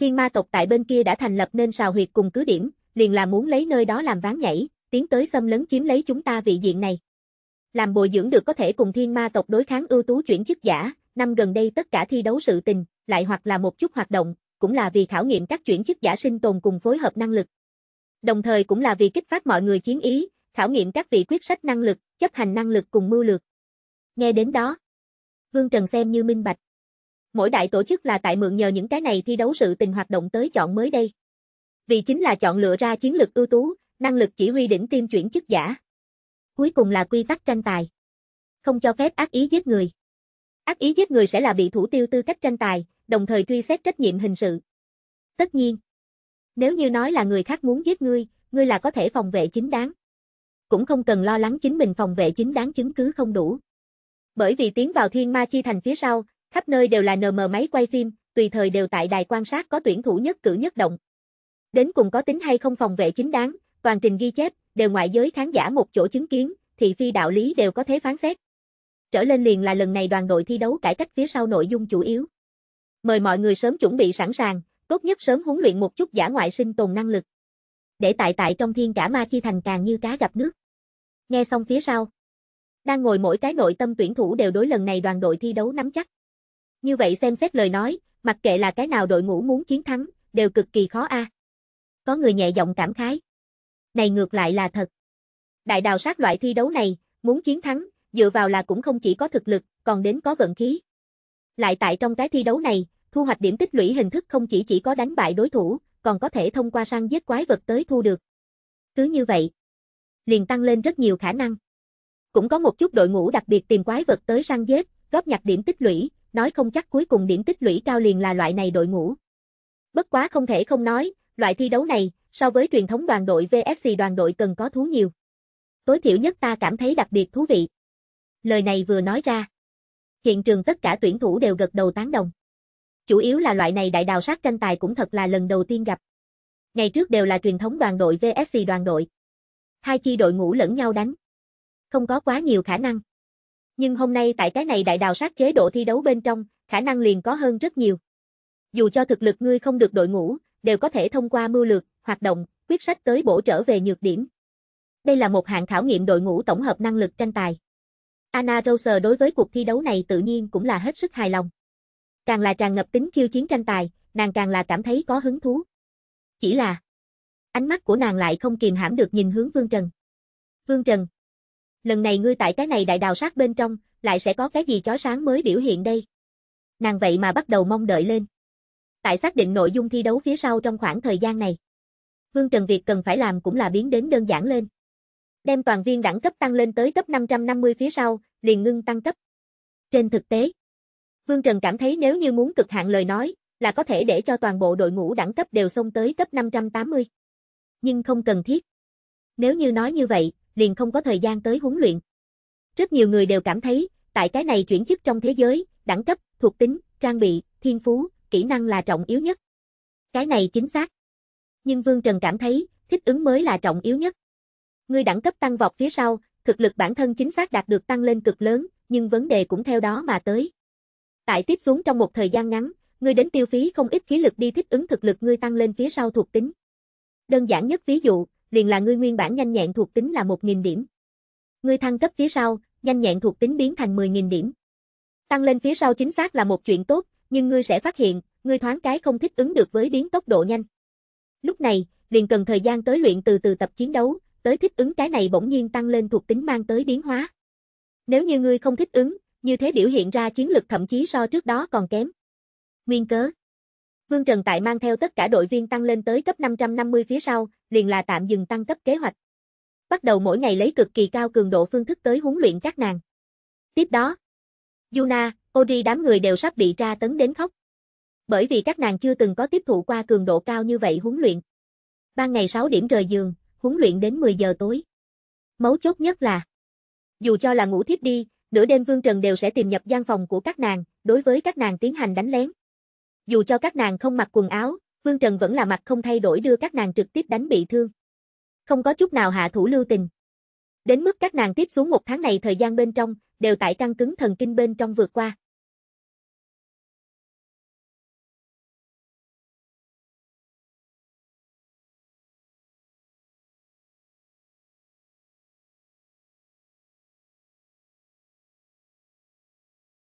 Thiên ma tộc tại bên kia đã thành lập nên sào huyệt cùng cứ điểm, liền là muốn lấy nơi đó làm ván nhảy, tiến tới xâm lấn chiếm lấy chúng ta vị diện này. Làm bồi dưỡng được có thể cùng thiên ma tộc đối kháng ưu tú chuyển chức giả, năm gần đây tất cả thi đấu sự tình, lại hoặc là một chút hoạt động, cũng là vì khảo nghiệm các chuyển chức giả sinh tồn cùng phối hợp năng lực. Đồng thời cũng là vì kích phát mọi người chiến ý, khảo nghiệm các vị quyết sách năng lực, chấp hành năng lực cùng mưu lược. Nghe đến đó, Vương Trần xem như minh bạch. Mỗi đại tổ chức là tại mượn nhờ những cái này thi đấu sự tình hoạt động tới chọn mới đây. Vì chính là chọn lựa ra chiến lược ưu tú, năng lực chỉ huy đỉnh tiêm chuyển chức giả. Cuối cùng là quy tắc tranh tài. Không cho phép ác ý giết người. Ác ý giết người sẽ là bị thủ tiêu tư cách tranh tài, đồng thời truy xét trách nhiệm hình sự. Tất nhiên, nếu như nói là người khác muốn giết ngươi, ngươi là có thể phòng vệ chính đáng. Cũng không cần lo lắng chính mình phòng vệ chính đáng chứng cứ không đủ. Bởi vì tiến vào thiên ma chi thành phía sau, khắp nơi đều là NM máy quay phim, tùy thời đều tại đài quan sát có tuyển thủ nhất cử nhất động. Đến cùng có tính hay không phòng vệ chính đáng, toàn trình ghi chép, đều ngoại giới khán giả một chỗ chứng kiến, thì phi đạo lý đều có thế phán xét. Trở lên liền là lần này đoàn đội thi đấu cải cách phía sau nội dung chủ yếu. Mời mọi người sớm chuẩn bị sẵn sàng, tốt nhất sớm huấn luyện một chút giả ngoại sinh tồn năng lực. Để tại tại trong thiên cả ma chi thành càng như cá gặp nước. Nghe xong phía sau, đang ngồi mỗi cái nội tâm tuyển thủ đều đối lần này đoàn đội thi đấu nắm chắc. Như vậy xem xét lời nói, mặc kệ là cái nào đội ngũ muốn chiến thắng, đều cực kỳ khó a. À. Có người nhẹ giọng cảm khái. Này ngược lại là thật. Đại đào sát loại thi đấu này, muốn chiến thắng, dựa vào là cũng không chỉ có thực lực, còn đến có vận khí. Lại tại trong cái thi đấu này, thu hoạch điểm tích lũy hình thức không chỉ chỉ có đánh bại đối thủ, còn có thể thông qua săn giết quái vật tới thu được. Cứ như vậy, liền tăng lên rất nhiều khả năng. Cũng có một chút đội ngũ đặc biệt tìm quái vật tới săn giết, góp nhặt điểm tích lũy, nói không chắc cuối cùng điểm tích lũy cao liền là loại này đội ngũ. Bất quá không thể không nói, loại thi đấu này, so với truyền thống đoàn đội VSC đoàn đội cần có thú nhiều. Tối thiểu nhất ta cảm thấy đặc biệt thú vị. Lời này vừa nói ra. Hiện trường tất cả tuyển thủ đều gật đầu tán đồng. Chủ yếu là loại này đại đào sát tranh tài cũng thật là lần đầu tiên gặp. Ngày trước đều là truyền thống đoàn đội VSC đoàn đội. Hai chi đội ngũ lẫn nhau đánh không có quá nhiều khả năng. Nhưng hôm nay tại cái này đại đào sát chế độ thi đấu bên trong, khả năng liền có hơn rất nhiều. Dù cho thực lực ngươi không được đội ngũ, đều có thể thông qua mưu lược, hoạt động, quyết sách tới bổ trở về nhược điểm. Đây là một hạng khảo nghiệm đội ngũ tổng hợp năng lực tranh tài. Anna Roser đối với cuộc thi đấu này tự nhiên cũng là hết sức hài lòng. Càng là tràn ngập tính khiêu chiến tranh tài, nàng càng là cảm thấy có hứng thú. Chỉ là ánh mắt của nàng lại không kìm hãm được nhìn hướng Vương Trần. Vương Trần, lần này ngươi tại cái này đại đào sát bên trong, lại sẽ có cái gì chó sáng mới biểu hiện đây. Nàng vậy mà bắt đầu mong đợi lên. Tại xác định nội dung thi đấu phía sau trong khoảng thời gian này. Vương Trần Việt cần phải làm cũng là biến đến đơn giản lên. Đem toàn viên đẳng cấp tăng lên tới cấp 550 phía sau, liền ngưng tăng cấp. Trên thực tế, Vương Trần cảm thấy nếu như muốn cực hạn lời nói, là có thể để cho toàn bộ đội ngũ đẳng cấp đều xông tới cấp 580. Nhưng không cần thiết. Nếu như nói như vậy, liền không có thời gian tới huấn luyện. Rất nhiều người đều cảm thấy, tại cái này chuyển chức trong thế giới, đẳng cấp, thuộc tính, trang bị, thiên phú, kỹ năng là trọng yếu nhất. Cái này chính xác. Nhưng Vương Trần cảm thấy, thích ứng mới là trọng yếu nhất. Người đẳng cấp tăng vọt phía sau, thực lực bản thân chính xác đạt được tăng lên cực lớn, nhưng vấn đề cũng theo đó mà tới. Tại tiếp xuống trong một thời gian ngắn, người đến tiêu phí không ít khí lực đi thích ứng thực lực ngươi tăng lên phía sau thuộc tính. Đơn giản nhất ví dụ, liền là ngươi nguyên bản nhanh nhẹn thuộc tính là 1.000 điểm. Ngươi thăng cấp phía sau, nhanh nhẹn thuộc tính biến thành 10.000 điểm. Tăng lên phía sau chính xác là một chuyện tốt, nhưng ngươi sẽ phát hiện, ngươi thoáng cái không thích ứng được với biến tốc độ nhanh. Lúc này, liền cần thời gian tới luyện từ từ tập chiến đấu, tới thích ứng cái này bỗng nhiên tăng lên thuộc tính mang tới biến hóa. Nếu như ngươi không thích ứng, như thế biểu hiện ra chiến lực thậm chí so trước đó còn kém. Nguyên cớ Vương Trần Tại mang theo tất cả đội viên tăng lên tới cấp 550 phía sau, liền là tạm dừng tăng cấp kế hoạch. Bắt đầu mỗi ngày lấy cực kỳ cao cường độ phương thức tới huấn luyện các nàng. Tiếp đó, Yuna, Ori đám người đều sắp bị tra tấn đến khóc. Bởi vì các nàng chưa từng có tiếp thụ qua cường độ cao như vậy huấn luyện. Ban ngày 6 điểm rời giường, huấn luyện đến 10 giờ tối. Mấu chốt nhất là, dù cho là ngủ thiếp đi, nửa đêm Vương Trần đều sẽ tìm nhập gian phòng của các nàng, đối với các nàng tiến hành đánh lén. Dù cho các nàng không mặc quần áo, Vương Trần vẫn là mặt không thay đổi đưa các nàng trực tiếp đánh bị thương. Không có chút nào hạ thủ lưu tình. Đến mức các nàng tiếp xuống một tháng này thời gian bên trong, đều tại căng cứng thần kinh bên trong vượt qua.